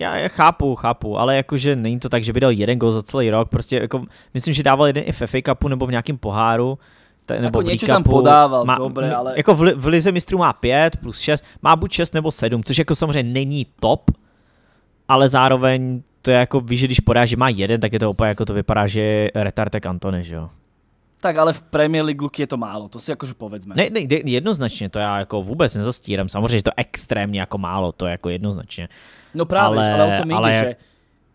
Já, já chápu, chápu, ale jakože není to tak, že by dal jeden gol za celý rok, prostě jako, myslím, že dával jeden i v FA Cupu nebo v nějakém poháru, t- nebo jako v něco tam podával, má, dobré, ale... Jako v, v Lize mistrů má 5 plus 6, má buď 6 nebo 7, což jako samozřejmě není top, ale zároveň to je jako, víš, že když podá, že má jeden, tak je to opět jako to vypadá, že je retardek Antony, že jo tak ale v Premier League je to málo, to si jakože povedzme. Ne, ne, jednoznačně, to já jako vůbec nezastírám, samozřejmě, že to extrémně jako málo, to je jako jednoznačně. No právě, ale, ale o tom ale... jde, že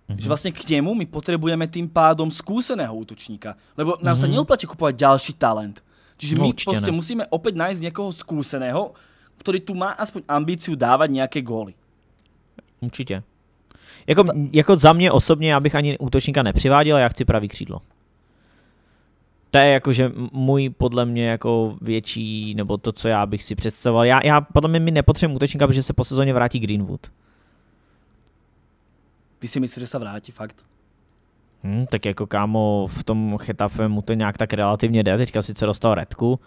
Mm-hmm. Že mhm. vlastně k němu my potřebujeme tým pádom skúseného útočníka. Lebo nám mm-hmm. se mhm. neoplatí kupovat další talent. Čiže no, my prostě musíme opět najít někoho skúseného, který tu má aspoň ambíciu dávat nějaké góly. Určitě. Jako, jako za mě osobně, já bych ani útočníka nepřiváděl, já chci pravý křídlo to je jakože můj podle mě jako větší, nebo to, co já bych si představoval. Já, já podle mě mi nepotřebuji útočníka, protože se po sezóně vrátí Greenwood. Ty si myslíš, že se vrátí fakt? Hmm, tak jako kámo, v tom Chetafe mu to nějak tak relativně jde, teďka sice dostal redku,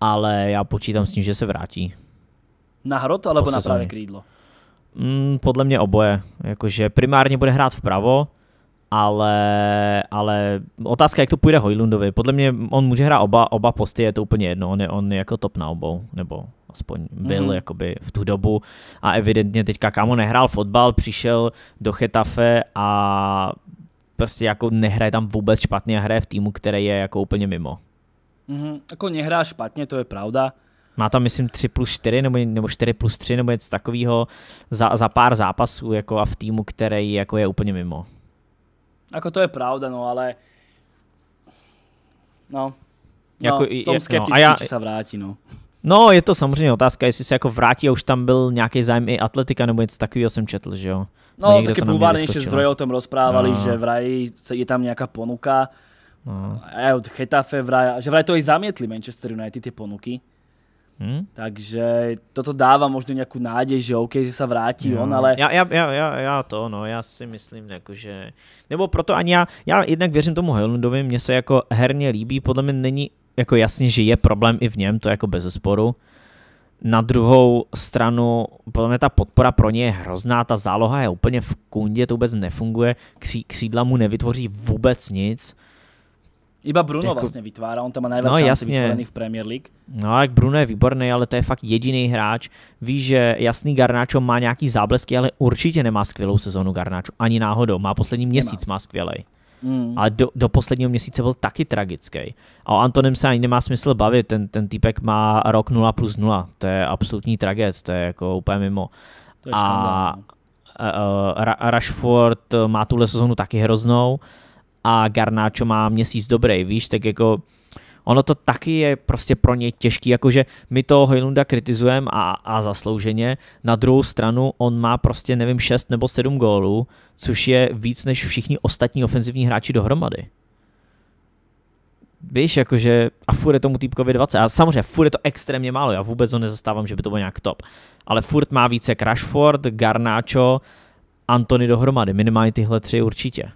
ale já počítám s tím, že se vrátí. Na hrot alebo na pravé krídlo? Hmm, podle mě oboje, jakože primárně bude hrát vpravo, ale, ale otázka, jak to půjde Hojlundovi. Podle mě on může hrát oba, oba posty, je to úplně jedno, on je, on je jako top na obou, nebo aspoň byl mm-hmm. jakoby v tu dobu a evidentně teďka kámo nehrál fotbal, přišel do Chetafe a prostě jako nehraje tam vůbec špatně a hraje v týmu, který je jako úplně mimo. Mm-hmm. Jako nehrá špatně, to je pravda. Má tam, myslím, 3 plus 4 nebo, nebo 4 plus 3 nebo něco takového za, za pár zápasů jako a v týmu, který jako je úplně mimo. Ako to je pravda, no ale... No. no jako, som skeptický, no, a ja či sa vráti, no. No, je to samozřejmě otázka, jestli se jako vrátí a už tam byl nějaký zájem i atletika nebo něco takového jsem četl, že jo. No, taky bulvárnější zdroje o tom rozprávali, no. že vraj je tam nějaká ponuka. No. A od Chetafe vraj, že vraj to i zamětli Manchester United ty ponuky. Hmm? Takže toto dává možná nějakou nádej, že OK, že se vrátí no. on, ale... Já, já, já, já to, no, já si myslím, jako, že... Nebo proto ani já, já jednak věřím tomu Hellundovi, mně se jako herně líbí, podle mě není jako jasně, že je problém i v něm, to jako bez zesporu. Na druhou stranu, podle mě ta podpora pro ně je hrozná, ta záloha je úplně v kundě, to vůbec nefunguje, Kří, křídla mu nevytvoří vůbec nic. Iba Bruno jako... vlastně vytvára, on tam má nejvíc no, jasně. v Premier League. No, jak Bruno je výborný, ale to je fakt jediný hráč. Ví, že jasný Garnáčo má nějaký záblesky, ale určitě nemá skvělou sezonu Garnáčo. Ani náhodou. Má poslední měsíc, nemá. má skvělej. Mm. A do, do posledního měsíce byl taky tragický. A o Antonem se ani nemá smysl bavit. Ten, ten týpek má rok 0 plus 0. To je absolutní traget, to je jako úplně mimo. To je a, a, a Rashford má tuhle sezonu taky hroznou a Garnáčo má měsíc dobrý, víš, tak jako ono to taky je prostě pro ně těžký, jakože my toho Hojlunda kritizujeme a, a zaslouženě, na druhou stranu on má prostě nevím 6 nebo 7 gólů, což je víc než všichni ostatní ofenzivní hráči dohromady. Víš, jakože a furt je tomu týpkovi 20. A samozřejmě, furt je to extrémně málo, já vůbec ho nezastávám, že by to bylo nějak top. Ale furt má více Crashford, Garnacho, Antony dohromady, minimálně tyhle tři určitě.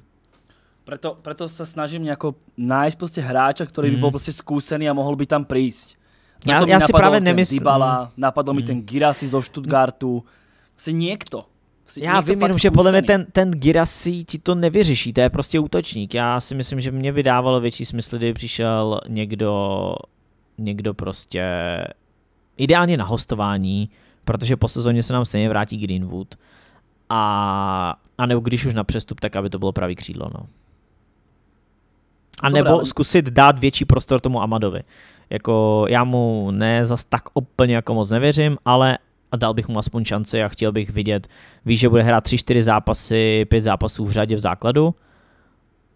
Preto, preto sa snažím nejako nájsť proste hráča, ktorý mm. by bol mhm. prostě skúsený a mohol by tam prísť. Já ja, ja si práve nemyslím. Dybala, mhm. napadl mm. mi ten mhm. Girasi zo Stuttgartu. Asi niekto. Asi Já vím jenom, že podle mě ten, ten Girasi ti to nevyřeší, to je prostě útočník. Já si myslím, že mě vydávalo větší smysl, kdyby přišel někdo, někdo prostě ideálně na hostování, protože po sezóně se nám stejně vrátí Greenwood. A, a nebo když už na přestup, tak aby to bylo pravý křídlo. No. A nebo zkusit dát větší prostor tomu Amadovi. Jako já mu ne zas tak úplně jako moc nevěřím, ale a dal bych mu aspoň šanci a chtěl bych vidět, víš, že bude hrát 3-4 zápasy, 5 zápasů v řadě v základu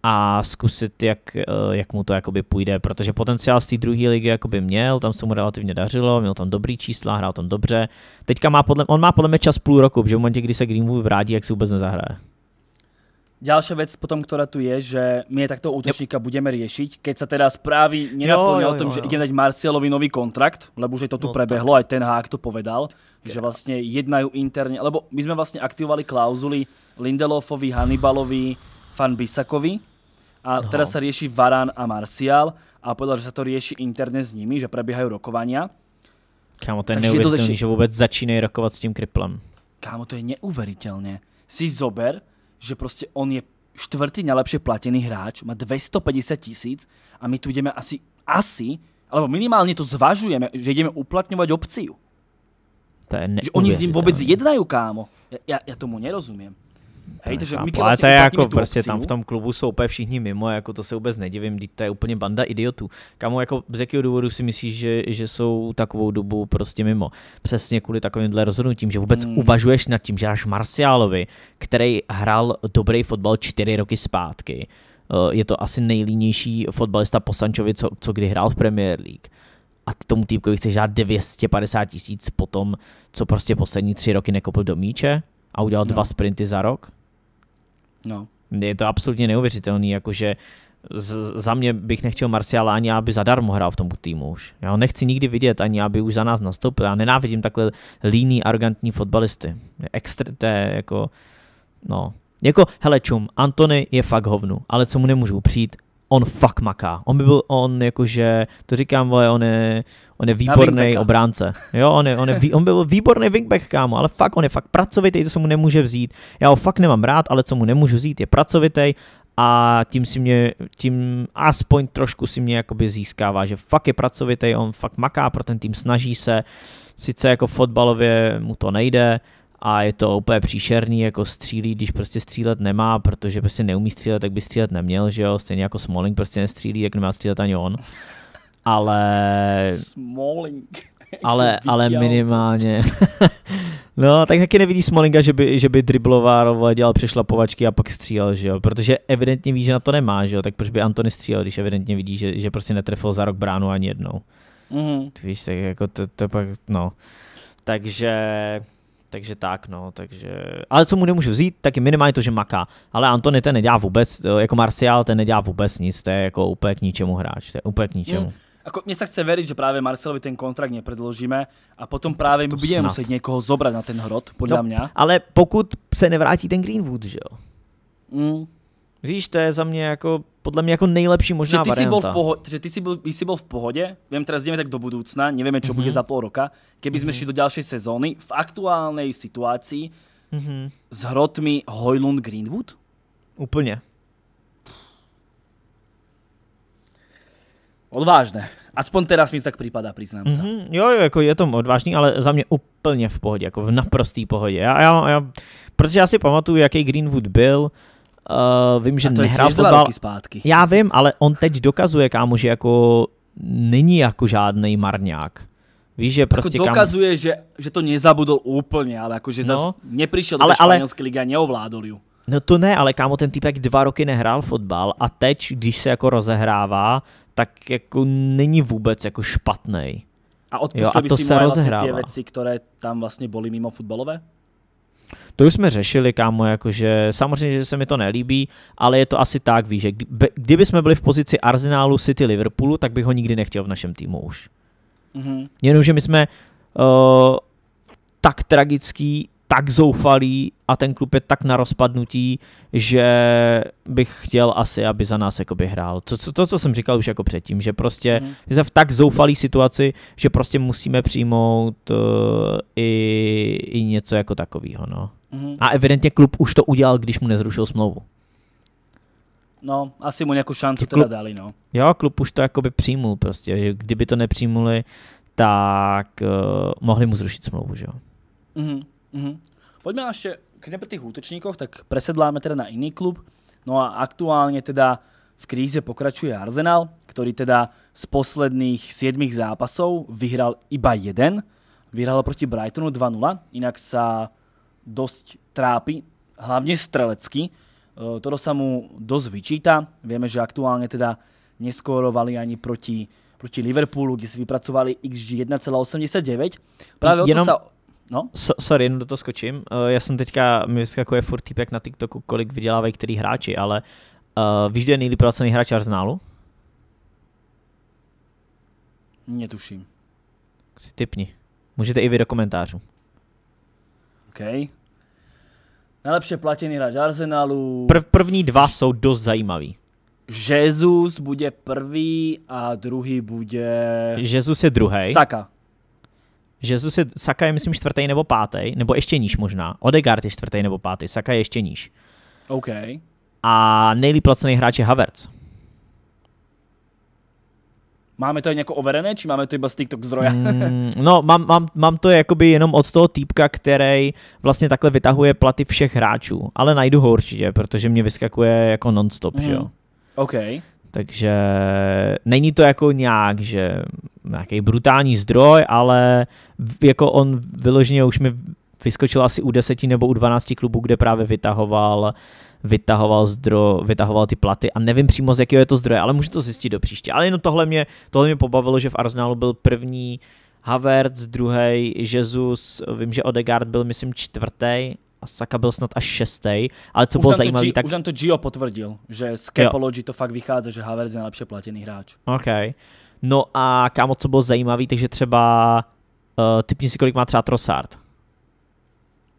a zkusit, jak, eh, jak mu to jakoby půjde, protože potenciál z té druhé ligy jakoby měl, tam se mu relativně dařilo, měl tam dobrý čísla, hrál tam dobře. Teďka má podle, on má podle mě čas půl roku, že v momentě, kdy se Greenwood vrátí, jak si vůbec nezahraje. Ďalšia vec potom, ktorá tu je, že my takto útočníka budeme riešiť, keď sa teda správy nenaplňa o tom, jo, jo. že idem dať Marcielovi nový kontrakt, lebo je to tu no, prebehlo, tak. aj ten Hák to povedal, že vlastne jednajú interne, lebo my sme vlastne aktivovali klauzuly Lindelofovi, Hannibalovi, Fan Bisakovi a no. teraz sa rieši Varán a Marcial a povedal, že sa to rieši interne s nimi, že prebiehajú rokovania. Kámo, to je neuvěřitelné, že vůbec začínají rokovat s tím kriplom. Kámo, to je neuvěřitelné. Si zober, že prostě on je štvrtý najlepšie platený hráč, má 250 tisíc a my tu ideme asi, asi, alebo minimálně to zvažujeme, že ideme uplatňovať opciu. To je že oni s ním vůbec jednají, kámo. Já, ja, já ja tomu nerozumím. Hej, takže my ale vlastně to je jako prostě tam v tom klubu jsou úplně všichni mimo, jako to se vůbec nedivím, to je úplně banda idiotů. Kamu, jako z jakého důvodu si myslíš, že, že jsou takovou dobu prostě mimo? Přesně kvůli takovýmhle rozhodnutím, že vůbec hmm. uvažuješ nad tím, že až Marciálovi, který hrál dobrý fotbal čtyři roky zpátky. Eh, je to asi nejlínější fotbalista po Sančovi, co, co kdy hrál v Premier League a ty tomu týpkovi chceš dát 250 tisíc po tom, co prostě poslední tři roky nekopl do míče a udělal no. dva sprinty za rok? No. Je to absolutně neuvěřitelný, jakože z, za mě bych nechtěl Marciala ani, aby zadarmo hrál v tom týmu už. Já ho nechci nikdy vidět, ani aby už za nás nastoupil. Já nenávidím takhle líní, arrogantní fotbalisty. Extr, to je jako, no. Jako, hele čum, Antony je fakt hovnu, ale co mu nemůžu přijít, on fakt maká. On by byl, on jakože, to říkám, vole, on je, on je výborný obránce. Jo, on, je, on, je, on byl výborný wingback, kámo, ale fakt, on je fakt pracovitý, to se mu nemůže vzít. Já ho fakt nemám rád, ale co mu nemůžu vzít, je pracovitý a tím si mě, tím aspoň trošku si mě jakoby získává, že fakt je pracovitý, on fakt maká pro ten tým, snaží se, sice jako fotbalově mu to nejde, a je to úplně příšerný, jako střílí, když prostě střílet nemá, protože prostě neumí střílet, tak by střílet neměl, že jo, stejně jako Smalling prostě nestřílí, jak nemá střílet ani on. Ale... Smalling. Ale, ale minimálně... Prostě. No, tak taky nevidí Smolinga, že by, že by dribloval, dělal přešlapovačky a pak střílel, že jo? Protože evidentně ví, že na to nemá, že jo? Tak proč by Antony střílel, když evidentně vidí, že, že prostě netrefil za rok bránu ani jednou. Mm. Víš, tak jako to, to pak, no. Takže takže tak, no, takže... Ale co mu nemůžu vzít, tak je minimálně to, že maká. Ale Antony ten nedělá vůbec, eh, jako Marcial ten nedělá vůbec nic, to je jako úplně k ničemu hráč, to je úplně k ničemu. Hmm. Ako, mne sa chce veriť, že práve Marcelovi ten kontrakt nepredložíme a potom práve my budeme muset musieť niekoho zobrať na ten hrot, podľa no, mňa. Ale pokud se nevrátí ten Greenwood, že jo? Mm. Víš, to je za mě jako, podle mě jako nejlepší možná že ty varianta. Si v poho- že ty si byl, by si byl v pohodě, Vím, teraz jdeme tak do budoucna, nevíme, co mm -hmm. bude mhm. za půl roka, keby mm -hmm. jsme mhm. šli do další sezóny, v aktuální situaci mm -hmm. s hrotmi Hojlund Greenwood? Úplně. Odvážné. Aspoň teraz mi to tak připadá, přiznám se. Mm-hmm. Jo, jo, jako je to odvážný, ale za mě úplně v pohodě, jako v naprostý pohodě. Já, já, já, protože já si pamatuju, jaký Greenwood byl, Uh, vím, že nehrál fotbal. Zpátky. Já vím, ale on teď dokazuje, kámo, že jako není jako žádný marňák. Víš, že jako prostě jako dokazuje, kam... že, že to nezabudol úplně, ale jako, že no, zase neprišel ale, do španělské ale... ligy a neovládol ju. No to ne, ale kámo, ten týpek dva roky nehrál fotbal a teď, když se jako rozehrává, tak jako není vůbec jako špatnej. A odpustil jo, a by to si se vlastně rozehrává. ty věci, které tam vlastně byly mimo fotbalové? To už jsme řešili, kámo, jakože samozřejmě, že se mi to nelíbí, ale je to asi tak, víš, že kdyby jsme byli v pozici Arsenalu, City Liverpoolu, tak bych ho nikdy nechtěl v našem týmu už. Mm-hmm. Jenomže my jsme uh, tak tragický tak zoufalý a ten klub je tak na rozpadnutí, že bych chtěl asi, aby za nás jakoby hrál. To, to, to co jsem říkal už jako předtím, že prostě hmm. jsme v tak zoufalý situaci, že prostě musíme přijmout uh, i, i něco jako takového. No. Hmm. A evidentně klub už to udělal, když mu nezrušil smlouvu. No, asi mu nějakou šanci klub, dali, no. Jo, klub už to jakoby přijmul prostě, že kdyby to nepřijmuli, tak uh, mohli mu zrušit smlouvu, že jo. Mm-hmm. Mm-hmm. Poďme ešte, keď sme pri tých útočníkoch, tak presedláme teda na iný klub. No a aktuálne teda v kríze pokračuje Arsenal, ktorý teda z posledných 7 zápasov vyhral iba jeden. Vyhral proti Brightonu 2-0, inak sa dosť trápi, hlavne strelecky. E, Toto sa mu dosť vyčíta. Vieme, že aktuálne teda neskórovali ani proti proti Liverpoolu, kde si vypracovali XG 1,89. Právě Jenom... o to sa No, so, sorry, jenom do toho skočím. Uh, já jsem teďka, mi vyskakuje furt týpek na TikToku, kolik vydělávají který hráči, ale uh, víš, kde je nejlíp pracovný hráč Arsenalu? Netuším. Si typni. Můžete i vy do komentářů. OK. Nejlepší platený hráč Arsenalu. Prv, první dva jsou dost zajímavý. Jezus bude první a druhý bude... Jezus je druhý. Saka. Jesus je, Saka je myslím čtvrtý nebo pátý, nebo ještě níž možná. Odegaard je čtvrtý nebo pátý, Saka je ještě níž. OK. A nejlíp placený hráč je Havertz. Máme to jako overené, či máme to iba z TikTok zdroje? mm, no, mám, mám, mám to jakoby jenom od toho týpka, který vlastně takhle vytahuje platy všech hráčů. Ale najdu ho určitě, protože mě vyskakuje jako non-stop, mm. že jo. Mhm. OK. Takže není to jako nějak, že nějaký brutální zdroj, ale jako on vyloženě už mi vyskočil asi u deseti nebo u 12 klubů, kde právě vytahoval vytahoval, zdro, vytahoval ty platy a nevím přímo z jakého je to zdroje, ale můžu to zjistit do příště. Ale jenom tohle mě, tohle mě pobavilo, že v Arsenalu byl první Havertz, druhý Jesus, vím, že Odegaard byl, myslím, čtvrtý a Saka byl snad až šestý, ale co už bylo zajímavé, tak... Už tam to Gio potvrdil, že z Capology to fakt vychází, že Havertz je nejlepší platěný hráč. OK. No a kámo, co bylo zajímavé, takže třeba uh, typni si, kolik má třeba Trossard.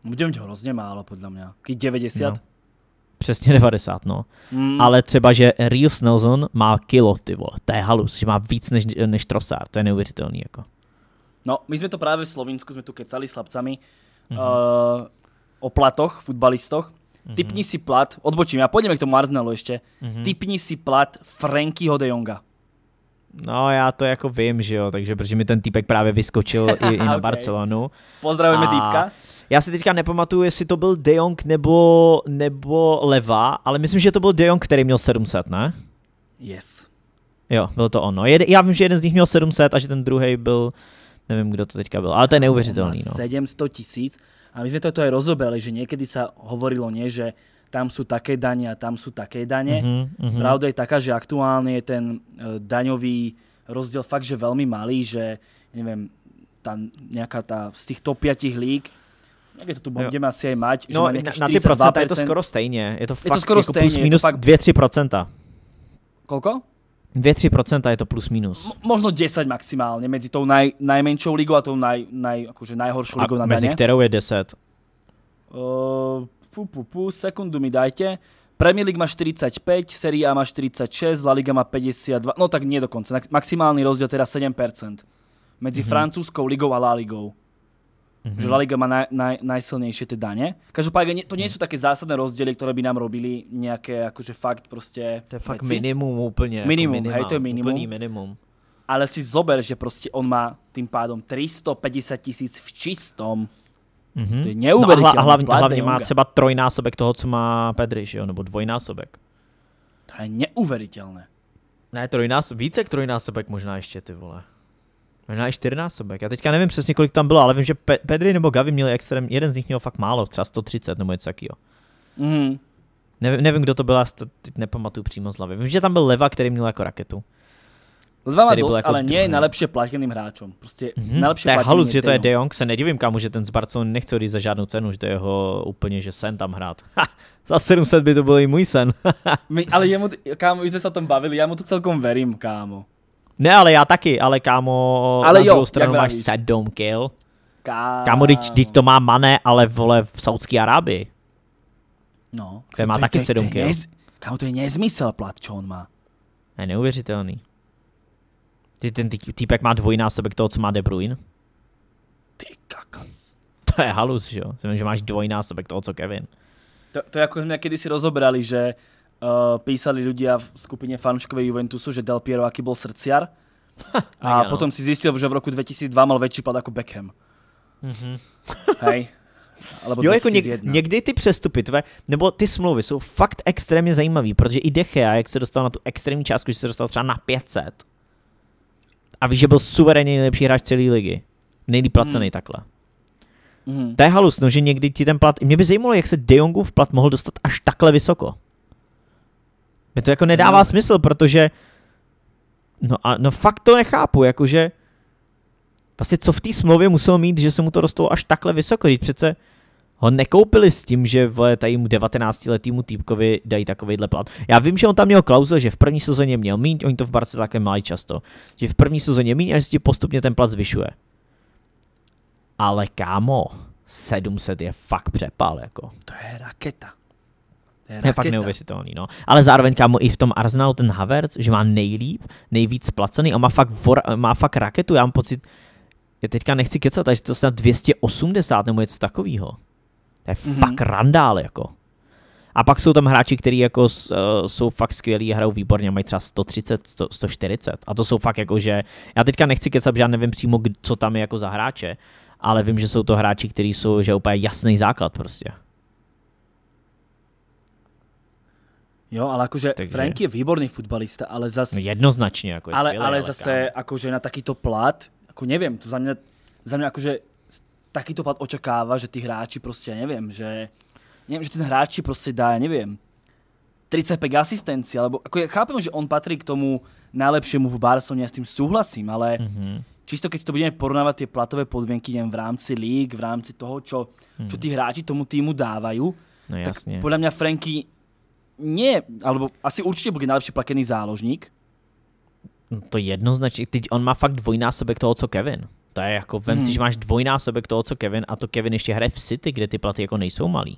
Bude mít hrozně málo, podle mě. Když 90? No. Přesně 90, no. Mm. Ale třeba, že Reels Nelson má kilo, ty vole, to je halus, že má víc než, než Trossard, to je neuvěřitelný, jako. No, my jsme to právě v Slovensku, jsme tu kecali s chlapcami, mm-hmm. uh, o platoch, futbalistoch. Mm-hmm. Typni si plat, odbočím, a pôjdeme k tomu Arsenalu ešte. Mm-hmm. Typni si plat Frankyho de Jonga. No já to jako vím, že jo, takže protože mi ten týpek právě vyskočil i, i na okay. Barcelonu. Pozdravíme a... týpka. Já si teďka nepamatuju, jestli to byl De Jong nebo, nebo Leva, ale myslím, že to byl De Jong, který měl 700, ne? Yes. Jo, bylo to ono. Jed, já vím, že jeden z nich měl 700 a že ten druhý byl, nevím, kdo to teďka byl, ale to je neuvěřitelný. No. 700 tisíc. A my sme toto aj rozoberali, že niekedy sa hovorilo nie, že tam sú také dane a tam sú také dane. Uh-huh, mhm, mhm. uh-huh. Pravda je taká, že aktuálne je ten uh, daňový rozdiel fakt, že veľmi malý, že neviem, tá nejaká tá z tých top 5 lík, jak je to tu budeme asi aj mať, no, že má na, na ty procenta je to skoro stejně. Je to, fakt je to skoro jako stejne, stejně, plus minus 2-3 procenta. Kolko? 2-3% je to plus minus. M- možno 10 maximálně mezi tou naj, najmenšou ligou a tou naj, naj, akože najhoršou ligou na medzi Mezi kterou je 10? Uh, pu, pu, pu, sekundu mi dajte. Premier League má 45, Serie A má 46, La Liga má 52, no tak nie dokonce. Maximálny rozdiel teda 7% medzi mm-hmm. francúzskou ligou a La Ligou. Mm-hmm. Že La Liga má naj, naj, najsilnejšie tie dane. Každopádne to nie sú mhm. také zásadné rozdiely, ktoré by nám robili nejaké akože fakt proste... To je fakt veci. minimum úplne. Minimum, jako minimum, hej, to je minimum. Úplný minimum. Ale si zober, že proste on má tým pádom 350 tisíc v čistom. Mm-hmm. To je neuvěřitelné. No a, hla, a hlavně, má třeba trojnásobek toho, co má Pedri, že jo? nebo dvojnásobek. To je neuvěřitelné. Ne, trojnásobek, více trojnásobek možná ještě, ty vole. Možná i čtyřnásobek. Já teďka nevím přesně, kolik tam bylo, ale vím, že Pe- Pedri nebo Gavi měli extrém, jeden z nich měl fakt málo, třeba 130 nebo něco takového. Mm. Nevím, nevím, kdo to byl, to teď nepamatuju přímo z hlavy. Vím, že tam byl Leva, který měl jako raketu. Leva má dost, jako ale nie prostě mhm. nejlepší najlepšie hráčem. Prostě mm-hmm. najlepšie Tak halus, že to je De Jong, se nedivím, kam, že ten z Barcelony nechce odjít za žádnou cenu, že to je jeho úplně, že sen tam hrát. Ha, za 700 by to byl i můj sen. My, ale jemu, kámo, už jsme se o tom bavili, já mu to celkom verím, kámo. Ne, ale já taky, ale kámo, ale na jo, druhou stranu máš rádiš? sedm kill. Kámo, kámo když, když to má Mane, ale vole v Saudské Arábii. No. Ten má to taky je, sedm kill. Nez... Kámo, to je nezmysl plat, čo on má. Je neuvěřitelný. Ty, ten týpek má dvojnásobek toho, co má De Bruyne. Ty kakas. To je halus, že jo? Myslím, že máš dvojnásobek toho, co Kevin. To, to jako jsme kdysi rozobrali, že Eh, písali ľudia v skupine fanúškovej Juventusu, že Del Piero aký bol srdciar. A no. potom si zistil, že v roku 2002 mal väčší pad ako Beckham. Mm-hmm. Hej. Alebo jo, jako něk, někdy ty přestupy tvé, nebo ty smlouvy jsou fakt extrémně zajímavý, protože i Dechea, jak se dostal na tu extrémní částku, že se dostal třeba na 500 a víš, že byl suverénně nejlepší hráč celé ligy. Nejlíp placený mm. takhle. Mm. To je halus, no, že někdy ti ten plat... Mě by zajímalo, jak se De Jongův plat mohl dostat až takhle vysoko. Mě to jako nedává no. smysl, protože no, a, no fakt to nechápu, jakože vlastně co v té smlouvě musel mít, že se mu to dostalo až takhle vysoko, když přece ho nekoupili s tím, že tady mu 19-letýmu týpkovi dají takovýhle plat. Já vím, že on tam měl klauzul, že v první sezóně měl mít, oni to v Barce také mají často, že v první sezóně mít, až si postupně ten plat zvyšuje. Ale kámo, 700 je fakt přepal, jako. To je raketa je, je fakt neuvěřitelný, no. Ale zároveň, kámo, i v tom Arsenalu ten Havertz, že má nejlíp, nejvíc placený, a má fakt, vor, má fakt raketu, já mám pocit, já teďka nechci kecat, takže to snad 280 nebo něco takového. To je mm-hmm. fakt randál, jako. A pak jsou tam hráči, kteří jako uh, jsou fakt skvělí, hrajou výborně, mají třeba 130, 100, 140. A to jsou fakt jako, že já teďka nechci kecat, že já nevím přímo, co tam je jako za hráče, ale vím, že jsou to hráči, kteří jsou, že úplně jasný základ prostě. Jo, ale akože Takže... Frank je výborný futbalista, ale zase... No jednoznačně, jako je ale, skvělý, ale, ale zase, jakože akože na takýto plat, jako nevím, to za mě, za mě akože takýto plat očekává, že ty hráči prostě, nevím, že, nevím, že ten hráči prostě dá, nevím, 35 asistencií, alebo ako ja chápem, že on patrí k tomu najlepšiemu v Barcelone, ja s tým súhlasím, ale mm-hmm. čisto keď to budeme porovnávať tie platové podmienky neviem, v rámci líg, v rámci toho, čo, mm. čo mhm. tí hráči tomu týmu dávajú, no, tak jasne. podľa mňa Franky nie, alebo asi určite bude najlepšie platený záložník. No to jednoznačně, teď on má fakt dvojnásobek toho, co Kevin. To je jako, vem hmm. si, že máš dvojnásobek toho, co Kevin a to Kevin ještě hraje v City, kde ty platy jako nejsou malý.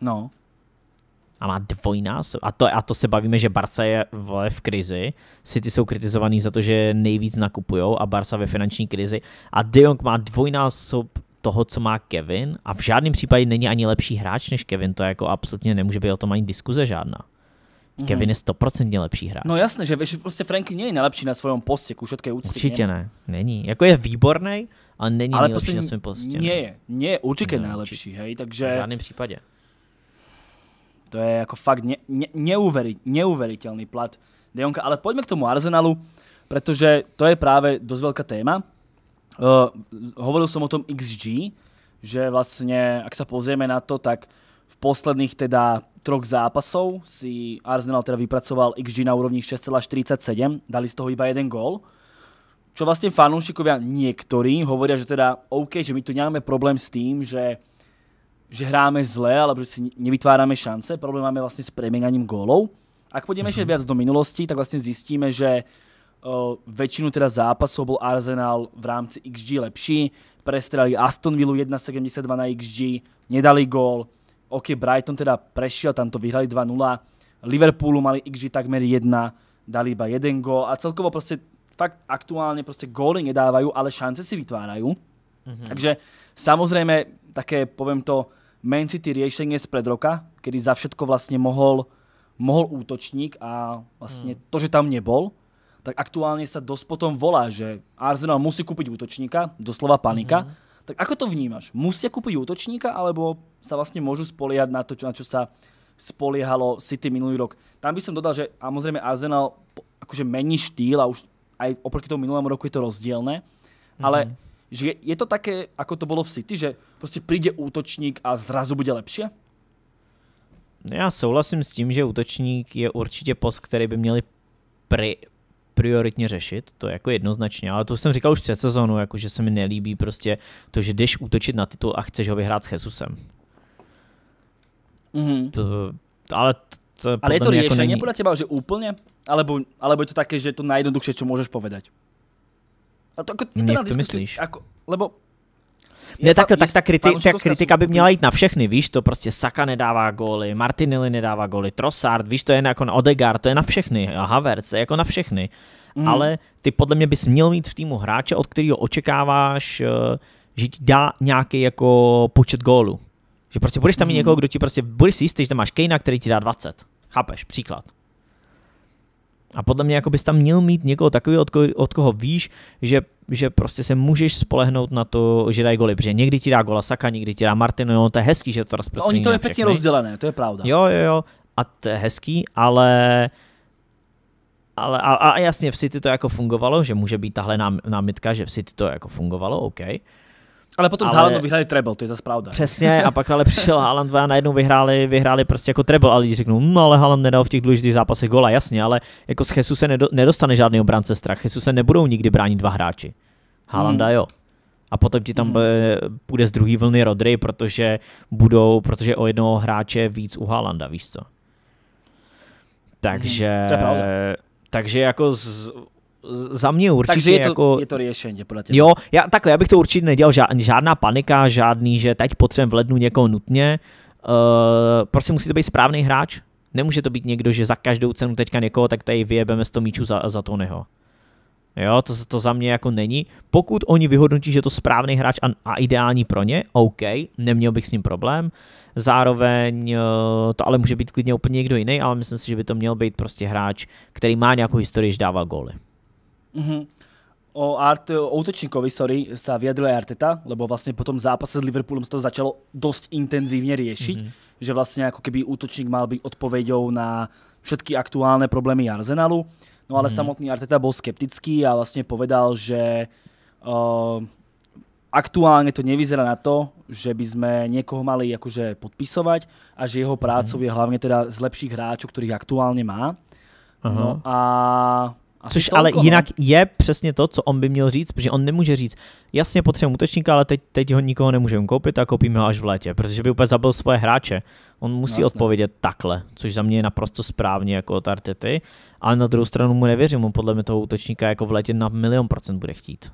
No. A má dvojnásob. A to, a to se bavíme, že Barca je vole, v krizi, City jsou kritizovaný za to, že nejvíc nakupujou a Barca ve finanční krizi. A De Jong má dvojnásob toho, co má Kevin a v žádném případě není ani lepší hráč než Kevin, to jako absolutně nemůže být o tom ani diskuze žádná. Mm-hmm. Kevin je stoprocentně lepší hráč. No jasné, že, víš, prostě Franky není nejlepší na svém postě, ku všetké úcty. Určitě ne. ne, není. Jako je výborný, ale není ale nejlepší prostě na svém postě. ne, je, ne, je určitě nejlepší, hej, takže... V žádném případě. To je jako fakt ne, ne, neuveri, neuveritelný plat Dejonka, ale pojďme k tomu Arsenalu, protože to je právě dost velká téma Uh, hovoril som o tom XG, že vlastne, ak sa pozrieme na to, tak v posledných teda troch zápasov si Arsenal teda vypracoval XG na úrovni 6,47, dali z toho iba jeden gól. Čo vlastne fanúšikovia niektorí hovoria, že teda OK, že my tu nemáme problém s tým, že že hráme zle, alebo že si nevytvárame šance. Problém máme vlastne s premenaním gólov. Ak pôjdeme ešte mm -hmm. viac do minulosti, tak vlastne zistíme, že uh, Eh, väčšinu teda zápasov bol Arsenal v rámci XG lepší, prestrali Aston Villa 1.72 na XG, nedali gól, OK, Brighton teda prešiel, tam to vyhrali 2-0, Liverpoolu mali XG takmer 1, dali iba jeden gól a celkovo proste fakt aktuálne proste góly nedávajú, ale šance si vytvárajú. Mm-hmm. Takže samozrejme také, poviem to, Man City riešenie z pred roka, kedy za všetko vlastne mohol, mohol útočník a vlastne mm. to, že tam nebol, tak aktuálne sa dosť potom volá, že Arsenal musí kúpiť útočníka, doslova panika. Mm-hmm. Tak ako to vnímaš? Musia kúpiť útočníka, alebo sa vlastne môžu spoliehať na to, čo, na čo sa spoliehalo City minulý rok? Tam by som dodal, že samozrejme Arsenal akože mení štýl a už aj oproti tomu minulému roku je to rozdielne, ale mm-hmm. že je to také, ako to bolo v City, že prostě přijde útočník a zrazu bude lepší? No Já souhlasím s tím, že útočník je určitě post, který by měli pri, prioritně řešit, to je jako jednoznačně, ale to jsem říkal už před sezónou, jako že se mi nelíbí prostě to, že jdeš útočit na titul a chceš ho vyhrát s Jesusem. Mm-hmm. To, ale to, ale je to riešenie jako není... podle těba, že úplně? Alebo, alebo je to také, že je to najjednoduchšie, co můžeš povedať? A to, jako, je to Jak to diskusi, myslíš? Jako, lebo ne, tak, tak ta, kriti, ta kritika by měla jít na všechny, víš, to prostě Saka nedává góly, Martinelli nedává góly, Trossard, víš, to je jako na Odegaard, to je na všechny, a Havertz, to je jako na všechny. Mm. Ale ty podle mě bys měl mít v týmu hráče, od kterého očekáváš, eh, že ti dá nějaký jako počet gólů. Že prostě budeš tam mít mm. někoho, kdo ti prostě, budeš si jistý, že tam máš Kejna, který ti dá 20. Chápeš, příklad. A podle mě jako bys tam měl mít někoho takového, od, ko- od koho víš, že, že prostě se můžeš spolehnout na to, že dají goly. Protože někdy ti dá gola Saka, někdy ti dá Martin, jo, to je hezký, že to no, rozprostření. No, oni to je pěkně rozdělené, to je pravda. Jo, jo, jo. A to je hezký, ale ale a, a jasně, v City to jako fungovalo, že může být tahle námitka, že v City to jako fungovalo, OK. Ale potom ale... s Haalandem vyhráli treble, to je zase pravda. Přesně, a pak ale přišel Haaland a najednou vyhráli, vyhráli prostě jako treble, ale lidi řeknou, no ale Haaland nedal v těch důležitých zápasech gola, jasně, ale jako s Chesu se nedostane žádný obránce strach, Chesu se nebudou nikdy bránit dva hráči. Haalanda hmm. jo. A potom ti tam hmm. z druhé vlny Rodry, protože budou, protože o jednoho hráče víc u Haalanda, víš co. Takže, hmm. takže jako z, za mě určitě Takže je to, jako... je to řešení podle těch. Jo, já, takhle, já bych to určitě nedělal, žádná panika, žádný, že teď potřebujeme v lednu někoho nutně. Uh, prostě musí to být správný hráč. Nemůže to být někdo, že za každou cenu teďka někoho, tak tady vyjebeme 100 míčů za, za to neho. Jo, to, to za mě jako není. Pokud oni vyhodnotí, že je to správný hráč a, a ideální pro ně, OK, neměl bych s ním problém. Zároveň eh, to ale může být klidně úplně někdo jiný, ale myslím si, že by to měl být prostě hráč, který má nějakou historii, že dává góly. Mm-hmm. O, Art, o útočníkovi, sorry, sa vyjadrila Arteta, lebo vlastne po tom zápase s Liverpoolom sa to začalo dosť intenzívne riešiť, mm-hmm. že vlastne ako keby útočník mal byť odpoveďou na všetky aktuálne problémy Arsenalu. No ale mm-hmm. samotný Arteta bol skeptický a vlastne povedal, že uh, aktuálne to nevyzerá na to, že by sme niekoho mali akože podpisovať a že jeho mhm. prácou mm-hmm. je hlavne teda z lepších hráčov, ktorých aktuálne má. Uh-huh. No a a Což ale koho. jinak je přesně to, co on by měl říct, protože on nemůže říct, jasně potřebujeme útočníka, ale teď, teď ho nikoho nemůžeme koupit a koupíme ho až v létě, protože by úplně zabil svoje hráče. On musí no Jasne. odpovědět takhle, což za mě je naprosto správně jako od Artety, ale na druhou stranu mu nevěřím, on podle mě toho útočníka jako v létě na milion procent bude chtít.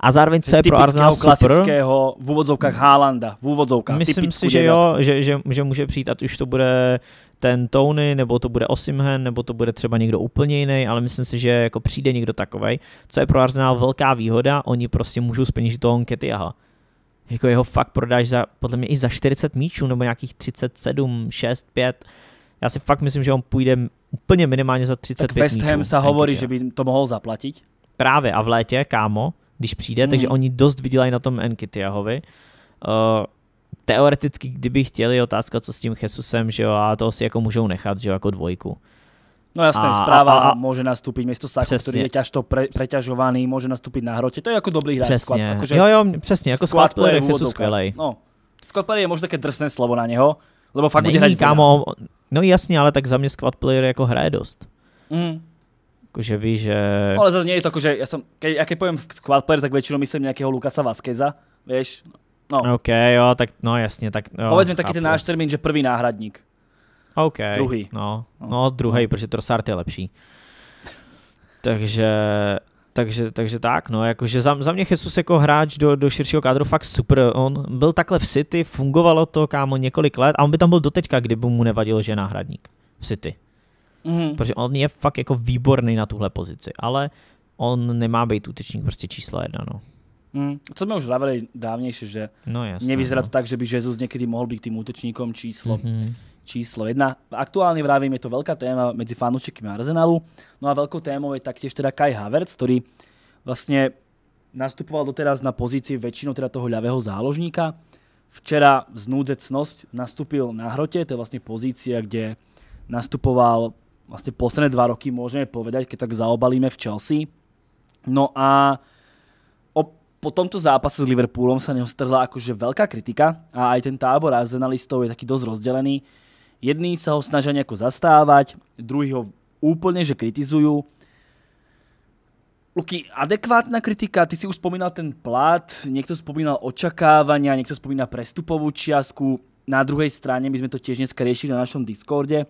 A zároveň, co je pro Arsenal super... klasického v úvodzovkách Haalanda, v úvodzovkách. Myslím si, že jo, že, že, že, může přijít, ať už to bude ten Tony, nebo to bude Osimhen, nebo to bude třeba někdo úplně jiný, ale myslím si, že jako přijde někdo takový. Co je pro Arsenal velká výhoda, oni prostě můžou speněžit toho aha. Jako jeho fakt prodáš za, podle mě i za 40 míčů, nebo nějakých 37, 6, 5. Já si fakt myslím, že on půjde úplně minimálně za 35 tak West Ham se hovorí, že by to mohl zaplatit. Právě a v létě, kámo, když přijde, mm. takže hmm. oni dost vydělají na tom Nketiahovi. Uh, teoreticky, kdyby chtěli, otázka, co s tím Jesusem, že jo, a to si jako můžou nechat, že jo, jako dvojku. No jasné, a, správa a, a, může nastúpiť místo Saku, přesně. který je ťažto pre, preťažovaný, môže nastúpiť na hrotě, To je jako dobrý hráč. Přesně. Akože, jo, jo, přesně, jako squad player je Jesus skvělej. No, squad player je možná také drsné slovo na něho, lebo fakt Není, bude hrať. Kámo, no jasně, ale tak za mě squad player jako hraje dost. Mm. Jakože ví, že... No, ale zase nie je to jako, že já jsem, jaký pojem squad player, tak většinou myslím nějakého Lukasa Vaskeza, víš? No. OK, jo, tak no jasně. Tak, jo, Povedz mi taky ten náš termín, že první náhradník. OK. Druhý. No, no, no druhý, protože Trossard je lepší. Takže, takže, takže tak, no, jakože za, za mě Jesus jako hráč do, do širšího kádru fakt super, on byl takhle v City, fungovalo to, kámo, několik let a on by tam byl doteďka, kdyby mu nevadilo, že je náhradník v City. Mm. Protože on je fakt jako výborný na tuhle pozici, ale on nemá být útečník prostě číslo jedna, no. Mm, hm. to jsme už hlavili dávnejšie, že no, jasné, nevyzerá no. to tak, že by Jezus někdy mohl být tým útečníkom číslo, mm-hmm. číslo jedna. Aktuálně vravím, je to velká téma mezi fanúšikmi Arsenalu. No a velkou témou je taktiež teda Kai Havertz, který vlastně nastupoval doteraz na pozici většinou teda toho ľavého záložníka. Včera núdzecnosť nastúpil na hrote, to je vlastne pozícia, kde nastupoval vlastně posledné dva roky, môžeme povedať, keď tak zaobalíme v Chelsea. No a po tomto zápase s Liverpoolom sa neho strhla akože veľká kritika a aj ten tábor arsenalistov je taký dosť rozdelený. Jedný sa ho snažia nejako zastávať, druhý ho úplne že kritizujú. Luky, adekvátna kritika, ty si už spomínal ten plat, niekto spomínal očakávania, niekto spomína prestupovú čiasku. Na druhej strane, my sme to tiež dneska riešili na našom Discorde,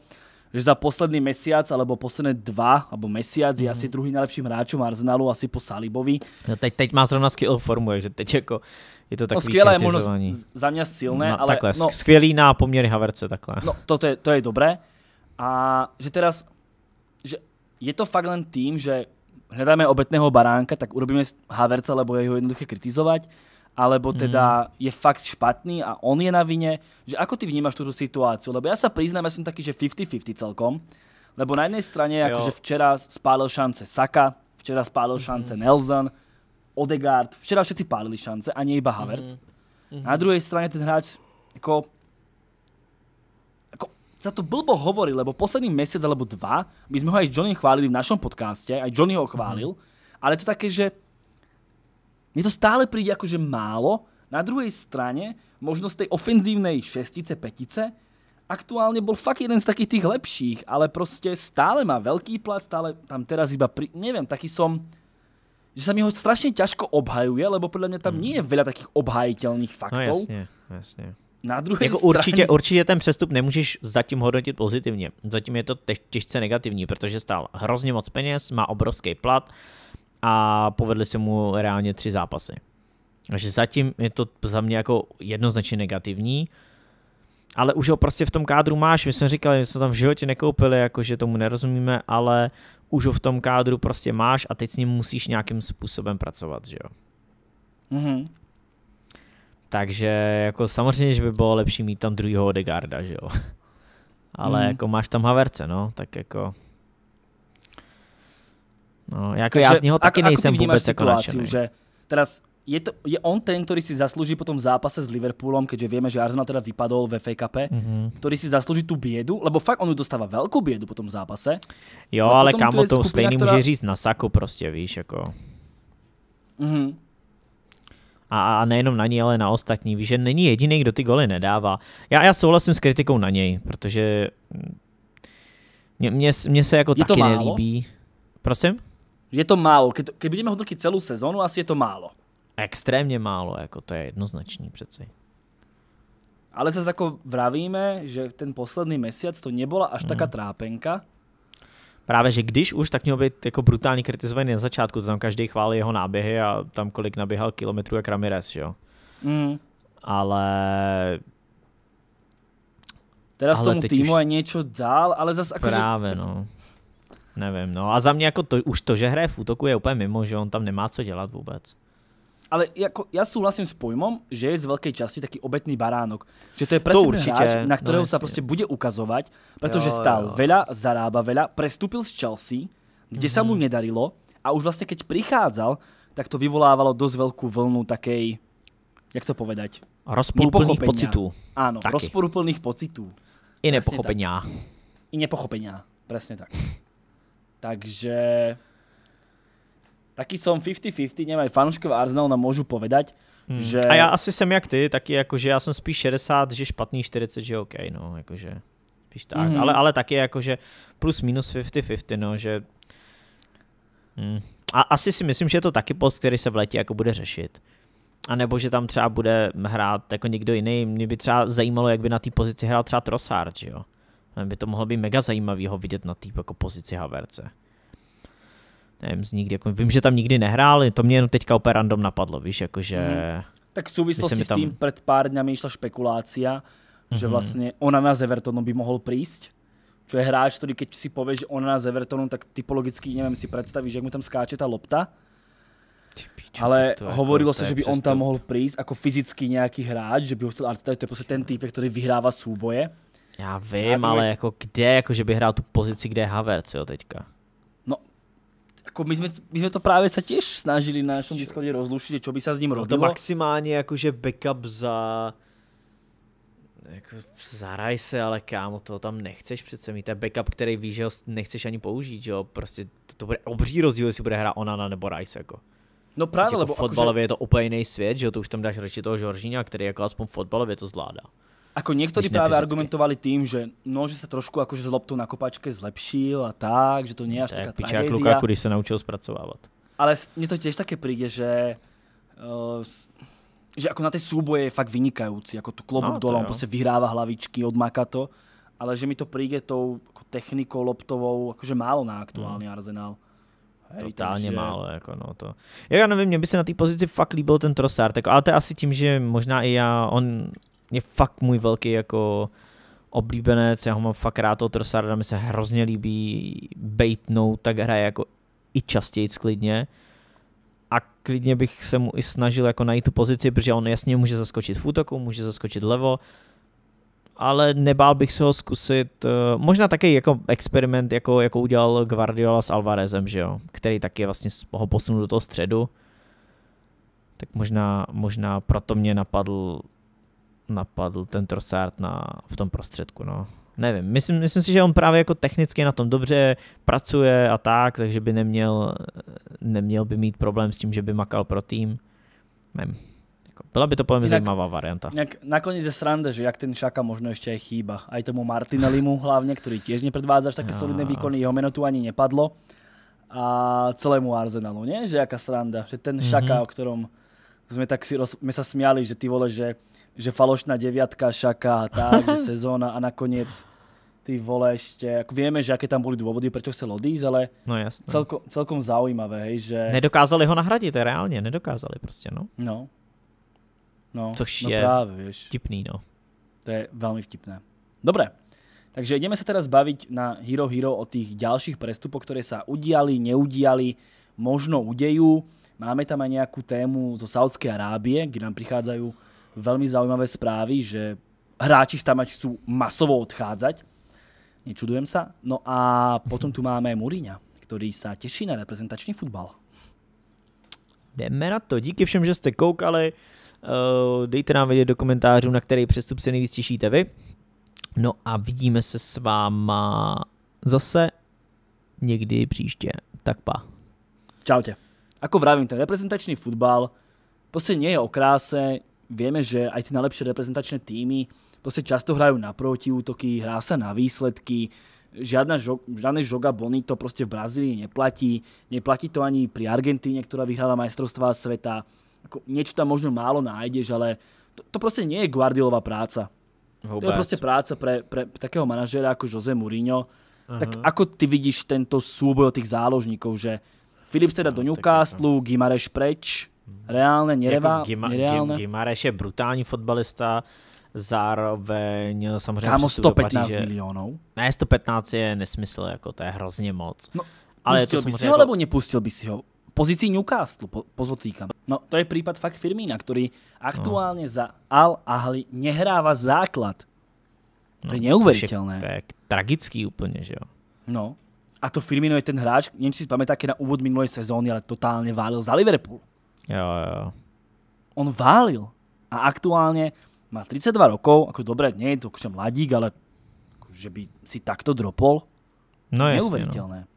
že za posledný mesiac, alebo posledné dva, alebo mesiac mm. je mhm. asi druhý najlepším hráčom Arsenalu, asi po Salibovi. No teď, teď má zrovna skvělou formu, že teď jako je to no, takový no, skvělé, možno za mě silné, no, ale... Takhle, no, skvělý na poměry Haverce, takhle. No, to, to, je, to je dobré. A že teraz, že je to fakt len tým, že hledáme obetného baránka, tak urobíme haverce, lebo je ho jednoduché kritizovat alebo teda mm. je fakt špatný a on je na vine, že ako ty vnímaš túto situáciu? Lebo ja sa priznám, ja som taký, že 50-50 celkom, lebo na jednej strane, jo. akože včera spálil šance Saka, včera spálil mhm. šance mm. Nelson, Odegaard, včera všetci pálili šance a nie iba Havertz. Mm. Na druhej strane ten hráč, ako, ako sa to blbo hovorí, lebo posledný mesiac alebo dva, my sme ho aj s Johnny chválili v našom podcaste, aj Johnny ho chválil, mm. ale to také, že Mne to stále príde akože málo. Na druhej strane, možno z tej ofenzívnej šestice, petice, aktuálne bol fakt jeden z takých tých lepších, ale proste stále má veľký plat, stále tam teraz iba pri... Neviem, taký som že sa mi ho strašne ťažko obhajuje, lebo podľa mňa tam mhm. nie je veľa takých obhajiteľných no faktov. No jasne, jasne. Na druhé jako straně... určitě, určitě ten přestup nemůžeš zatím hodnotit pozitivně. Zatím je to těžce negativní, protože stál hrozně moc peněz, má obrovský plat, a povedli se mu reálně tři zápasy. Takže zatím je to za mě jako jednoznačně negativní, ale už ho prostě v tom kádru máš, my jsme říkali, my jsme tam v životě nekoupili, jakože tomu nerozumíme, ale už ho v tom kádru prostě máš a teď s ním musíš nějakým způsobem pracovat, že jo. Mm-hmm. Takže jako samozřejmě, že by bylo lepší mít tam druhýho Odegarda, že jo. Ale mm. jako máš tam Haverce, no, tak jako No, jako já z neho taky ako, nejsem ako vůbec jako že teraz je, to, je on ten, ktorý si zaslúži po tom zápase s Liverpoolom, keďže vieme, že Arsenal teda vypadol ve FA Cupe, mm -hmm. ktorý si zaslúži tu biedu, lebo fakt on dostáva veľkú biedu po tom zápase. Jo, no ale kámo, to stejný ktorá... může říct na saku prostě, víš, jako. Mm -hmm. A, a nejenom na něj, ale na ostatní. Víš, že není jediný, kdo ty goly nedává. Já, já souhlasím s kritikou na něj, protože mě, mě, mě se jako je taky nelíbí. Prosím? Je to málo. Keď, keď budeme hodnotit celou sezónu, asi je to málo. Extrémně málo, jako to je jednoznačný přeci. Ale se jako vravíme, že ten poslední měsíc to nebyla až mm. taká trápenka. Právě, že když už, tak měl být jako brutálně kritizovaný na začátku, to tam každý chválí jeho náběhy a tam kolik naběhal kilometrů jak Ramirez, jo. Mm. Ale Teraz ale tomu týmu už... je něco dál, ale zase jako Právě, že... no. Nevím, no a za mě jako to, už to, že hraje v útoku je úplně mimo, že on tam nemá co dělat vůbec. Ale jako, já souhlasím s pojmom, že je z velké části taky obetný baránok. Že to je To určitě, hráč, na kterého no, se prostě bude ukazovat, protože jo, stál jo. veľa, zarába veľa, prestupil z Chelsea, kde mm -hmm. se mu mhm. nedarilo a už vlastně keď prichádzal, tak to vyvolávalo dost velkou vlnu takej, jak to povedať? Rozporuplných pocitů. Ano, rozporuplných pocitů. I nepochopenia. I nepochopenia, přesně tak. Takže taký som 50-50, nevím, fanouškové Arsenal nám no můžu povedať, hmm. že... A já asi jsem jak ty, taky jakože já jsem spíš 60, že špatný 40, že OK, no, jakože spíš tak, hmm. ale, ale taky jakože plus minus 50-50, no, že... Hmm. A asi si myslím, že je to taky post, který se v letě jako bude řešit. A nebo že tam třeba bude hrát jako někdo jiný. Mě by třeba zajímalo, jak by na té pozici hrál třeba Trossard, že jo? by to mohlo být mega zajímavý ho vidět na typ jako pozici Haverce. Nevím, z nikdy, jako, vím, že tam nikdy nehrál, to mě jenom teďka úplně random napadlo, víš, jakože... mm Tak v souvislosti tam... s tím před pár dňami išla špekulácia, mm-hmm. že mhm. vlastně ona na zevertonu by mohl přijít. čo je hráč, který keď si pověš, že ona na zevertonu, tak typologicky, nevím, si představíš, jak mu tam skáče ta lopta. Píču, ale to hovorilo jako- se, že by on tam mohl přijít jako fyzicky nějaký hráč, že by ho chcel Arteta, to je prostě ten typ, který vyhrává súboje. Já vím, ale jako kde, jako že by hrál tu pozici, kde je Havertz, jo, teďka. No, jako my jsme, my jsme to právě se těž snažili na našem Discordu rozlušit, že čo by se s ním rodilo. No to maximálně jako že backup za... Jako, zaraj se, ale kámo, to tam nechceš přece mít. Ten backup, který víš, že ho nechceš ani použít, jo. Prostě to, to bude obří rozdíl, jestli bude hra Onana nebo Rice, jako. No právě, jako lebo fotbalově akože... je to úplně jiný svět, že jo, to už tam dáš radši toho Žoržíňa, který jako aspoň fotbalově to zvládá. Ako niektorí práve fyzicky. argumentovali tým, že no, že sa trošku akože z loptou na kopačke zlepšil a tak, že to nie je až tak, taká pičák tragédia. Lukaku, když sa naučil spracovávať. Ale mne to tiež také príde, že uh, že ako na tej súboje je fakt vynikajúci, ako tu klobúk no, dole, on proste vyhráva hlavičky, odmáka to, ale že mi to príde tou ako technikou loptovou, akože málo na aktuálny mm. arzenál. Hej, Totálně takže... málo, jako no to. Já nevím, mě by se na té pozici fakt líbil ten Trossard, tak jako- ale to je asi tím, že možná i já, on je fakt můj velký jako oblíbenec, já ho mám fakt rád, toho Trossarda mi se hrozně líbí, bejtnou, tak hraje jako i častěji klidně. A klidně bych se mu i snažil jako najít tu pozici, protože on jasně může zaskočit v útoku, může zaskočit levo, ale nebál bych se ho zkusit, eh, možná taky jako experiment, jako, jako udělal Guardiola s Alvarezem, že jo, který taky vlastně ho posunul do toho středu. Tak možná, možná proto mě napadl napadl ten Trossard na, v tom prostředku. No. Nevím, myslím, myslím si, že on právě jako technicky na tom dobře pracuje a tak, takže by neměl, neměl by mít problém s tím, že by makal pro tým. Nevím. Jako, byla by to podle mě zajímavá varianta. Nějak, nakonec je sranda, že jak ten Šaka možno ještě je chýba. Aj tomu Martinelimu hlavně, který tiež nepredvádza až také solidné výkony, jeho meno tu ani nepadlo. A celému Arsenalu, ne? Že jaká sranda, že ten Šaka, mm -hmm. o ktorom jsme tak si roz, sme sa smiali, že ty vole, že že falošná deviatka šaká tak, že sezóna a nakoniec ty vole ešte, ako vieme, že aké tam boli dôvody, prečo chcel odísť, ale no, jasné. Celko, celkom zaujímavé, hej, že... Nedokázali ho nahradit, reálně, nedokázali prostě, no. No. No, Což no je právě, vieš. vtipný, no. To je velmi vtipné. Dobré, takže ideme sa teraz baviť na Hero Hero o tých ďalších prestupoch, ktoré sa udiali, neudiali, možno udejú. Máme tam aj nejakú tému zo Saudskej Arábie, kde nám prichádzajú veľmi zaujímavé správy, že hráči z stamať chcú masovo odchádzať. Nečudujem sa. No a potom tu máme Mourinha, ktorý sa teší na reprezentačný futbal. Jdeme na to. Díky všem, že jste koukali. Eh, dejte nám vědět do komentářů, na který přestup se nejvíc těšíte vy. No a vidíme se s váma zase někdy příště. Tak pa. Čau tě. Ako vravím, ten reprezentačný futbal prostě nie je o kráse, vieme, že aj tie najlepšie reprezentačné týmy proste často hrajú na protiútoky, hrá sa na výsledky, žiadna žo, žiadne žoga bonito proste v Brazílii neplatí, neplatí to ani pri Argentíne, ktorá vyhrala majstrovstvá sveta. Ako, niečo tam možno málo nájdeš, ale to, to proste nie je Guardiolova práca. Vôbec. To je proste práca pre, pre takého manažera ako Jose Mourinho. Tak ako ty vidíš tento súboj o tých záložníkov, že Filip teda no, do Newcastle, jako- Gimareš preč, Reálně, Něreva, jako Gima, nereálně. Gimareš je brutální fotbalista, zároveň samozřejmě Kámo 115 Paříže. milionů. Ne, 115 je nesmysl, jako to je hrozně moc. No, ale pustil to by si ho, jako... nebo nepustil by si ho? Pozici Newcastle, po, pozotýkam. No to je případ fakt Firmina, který aktuálně no. za Al Ahly nehrává základ. To no, je neuvěřitelné. To je tragický úplně, že jo? No. A to Firmino je ten hráč, nevím, si pamätáte na úvod minulé sezóny, ale totálně válil za Liverpool. Jo, jo. On válil a aktuálne má 32 rokov, ako dobre, nie je to mladík, ale jako, že by si takto dropol. No jasne, Neuveriteľné. No.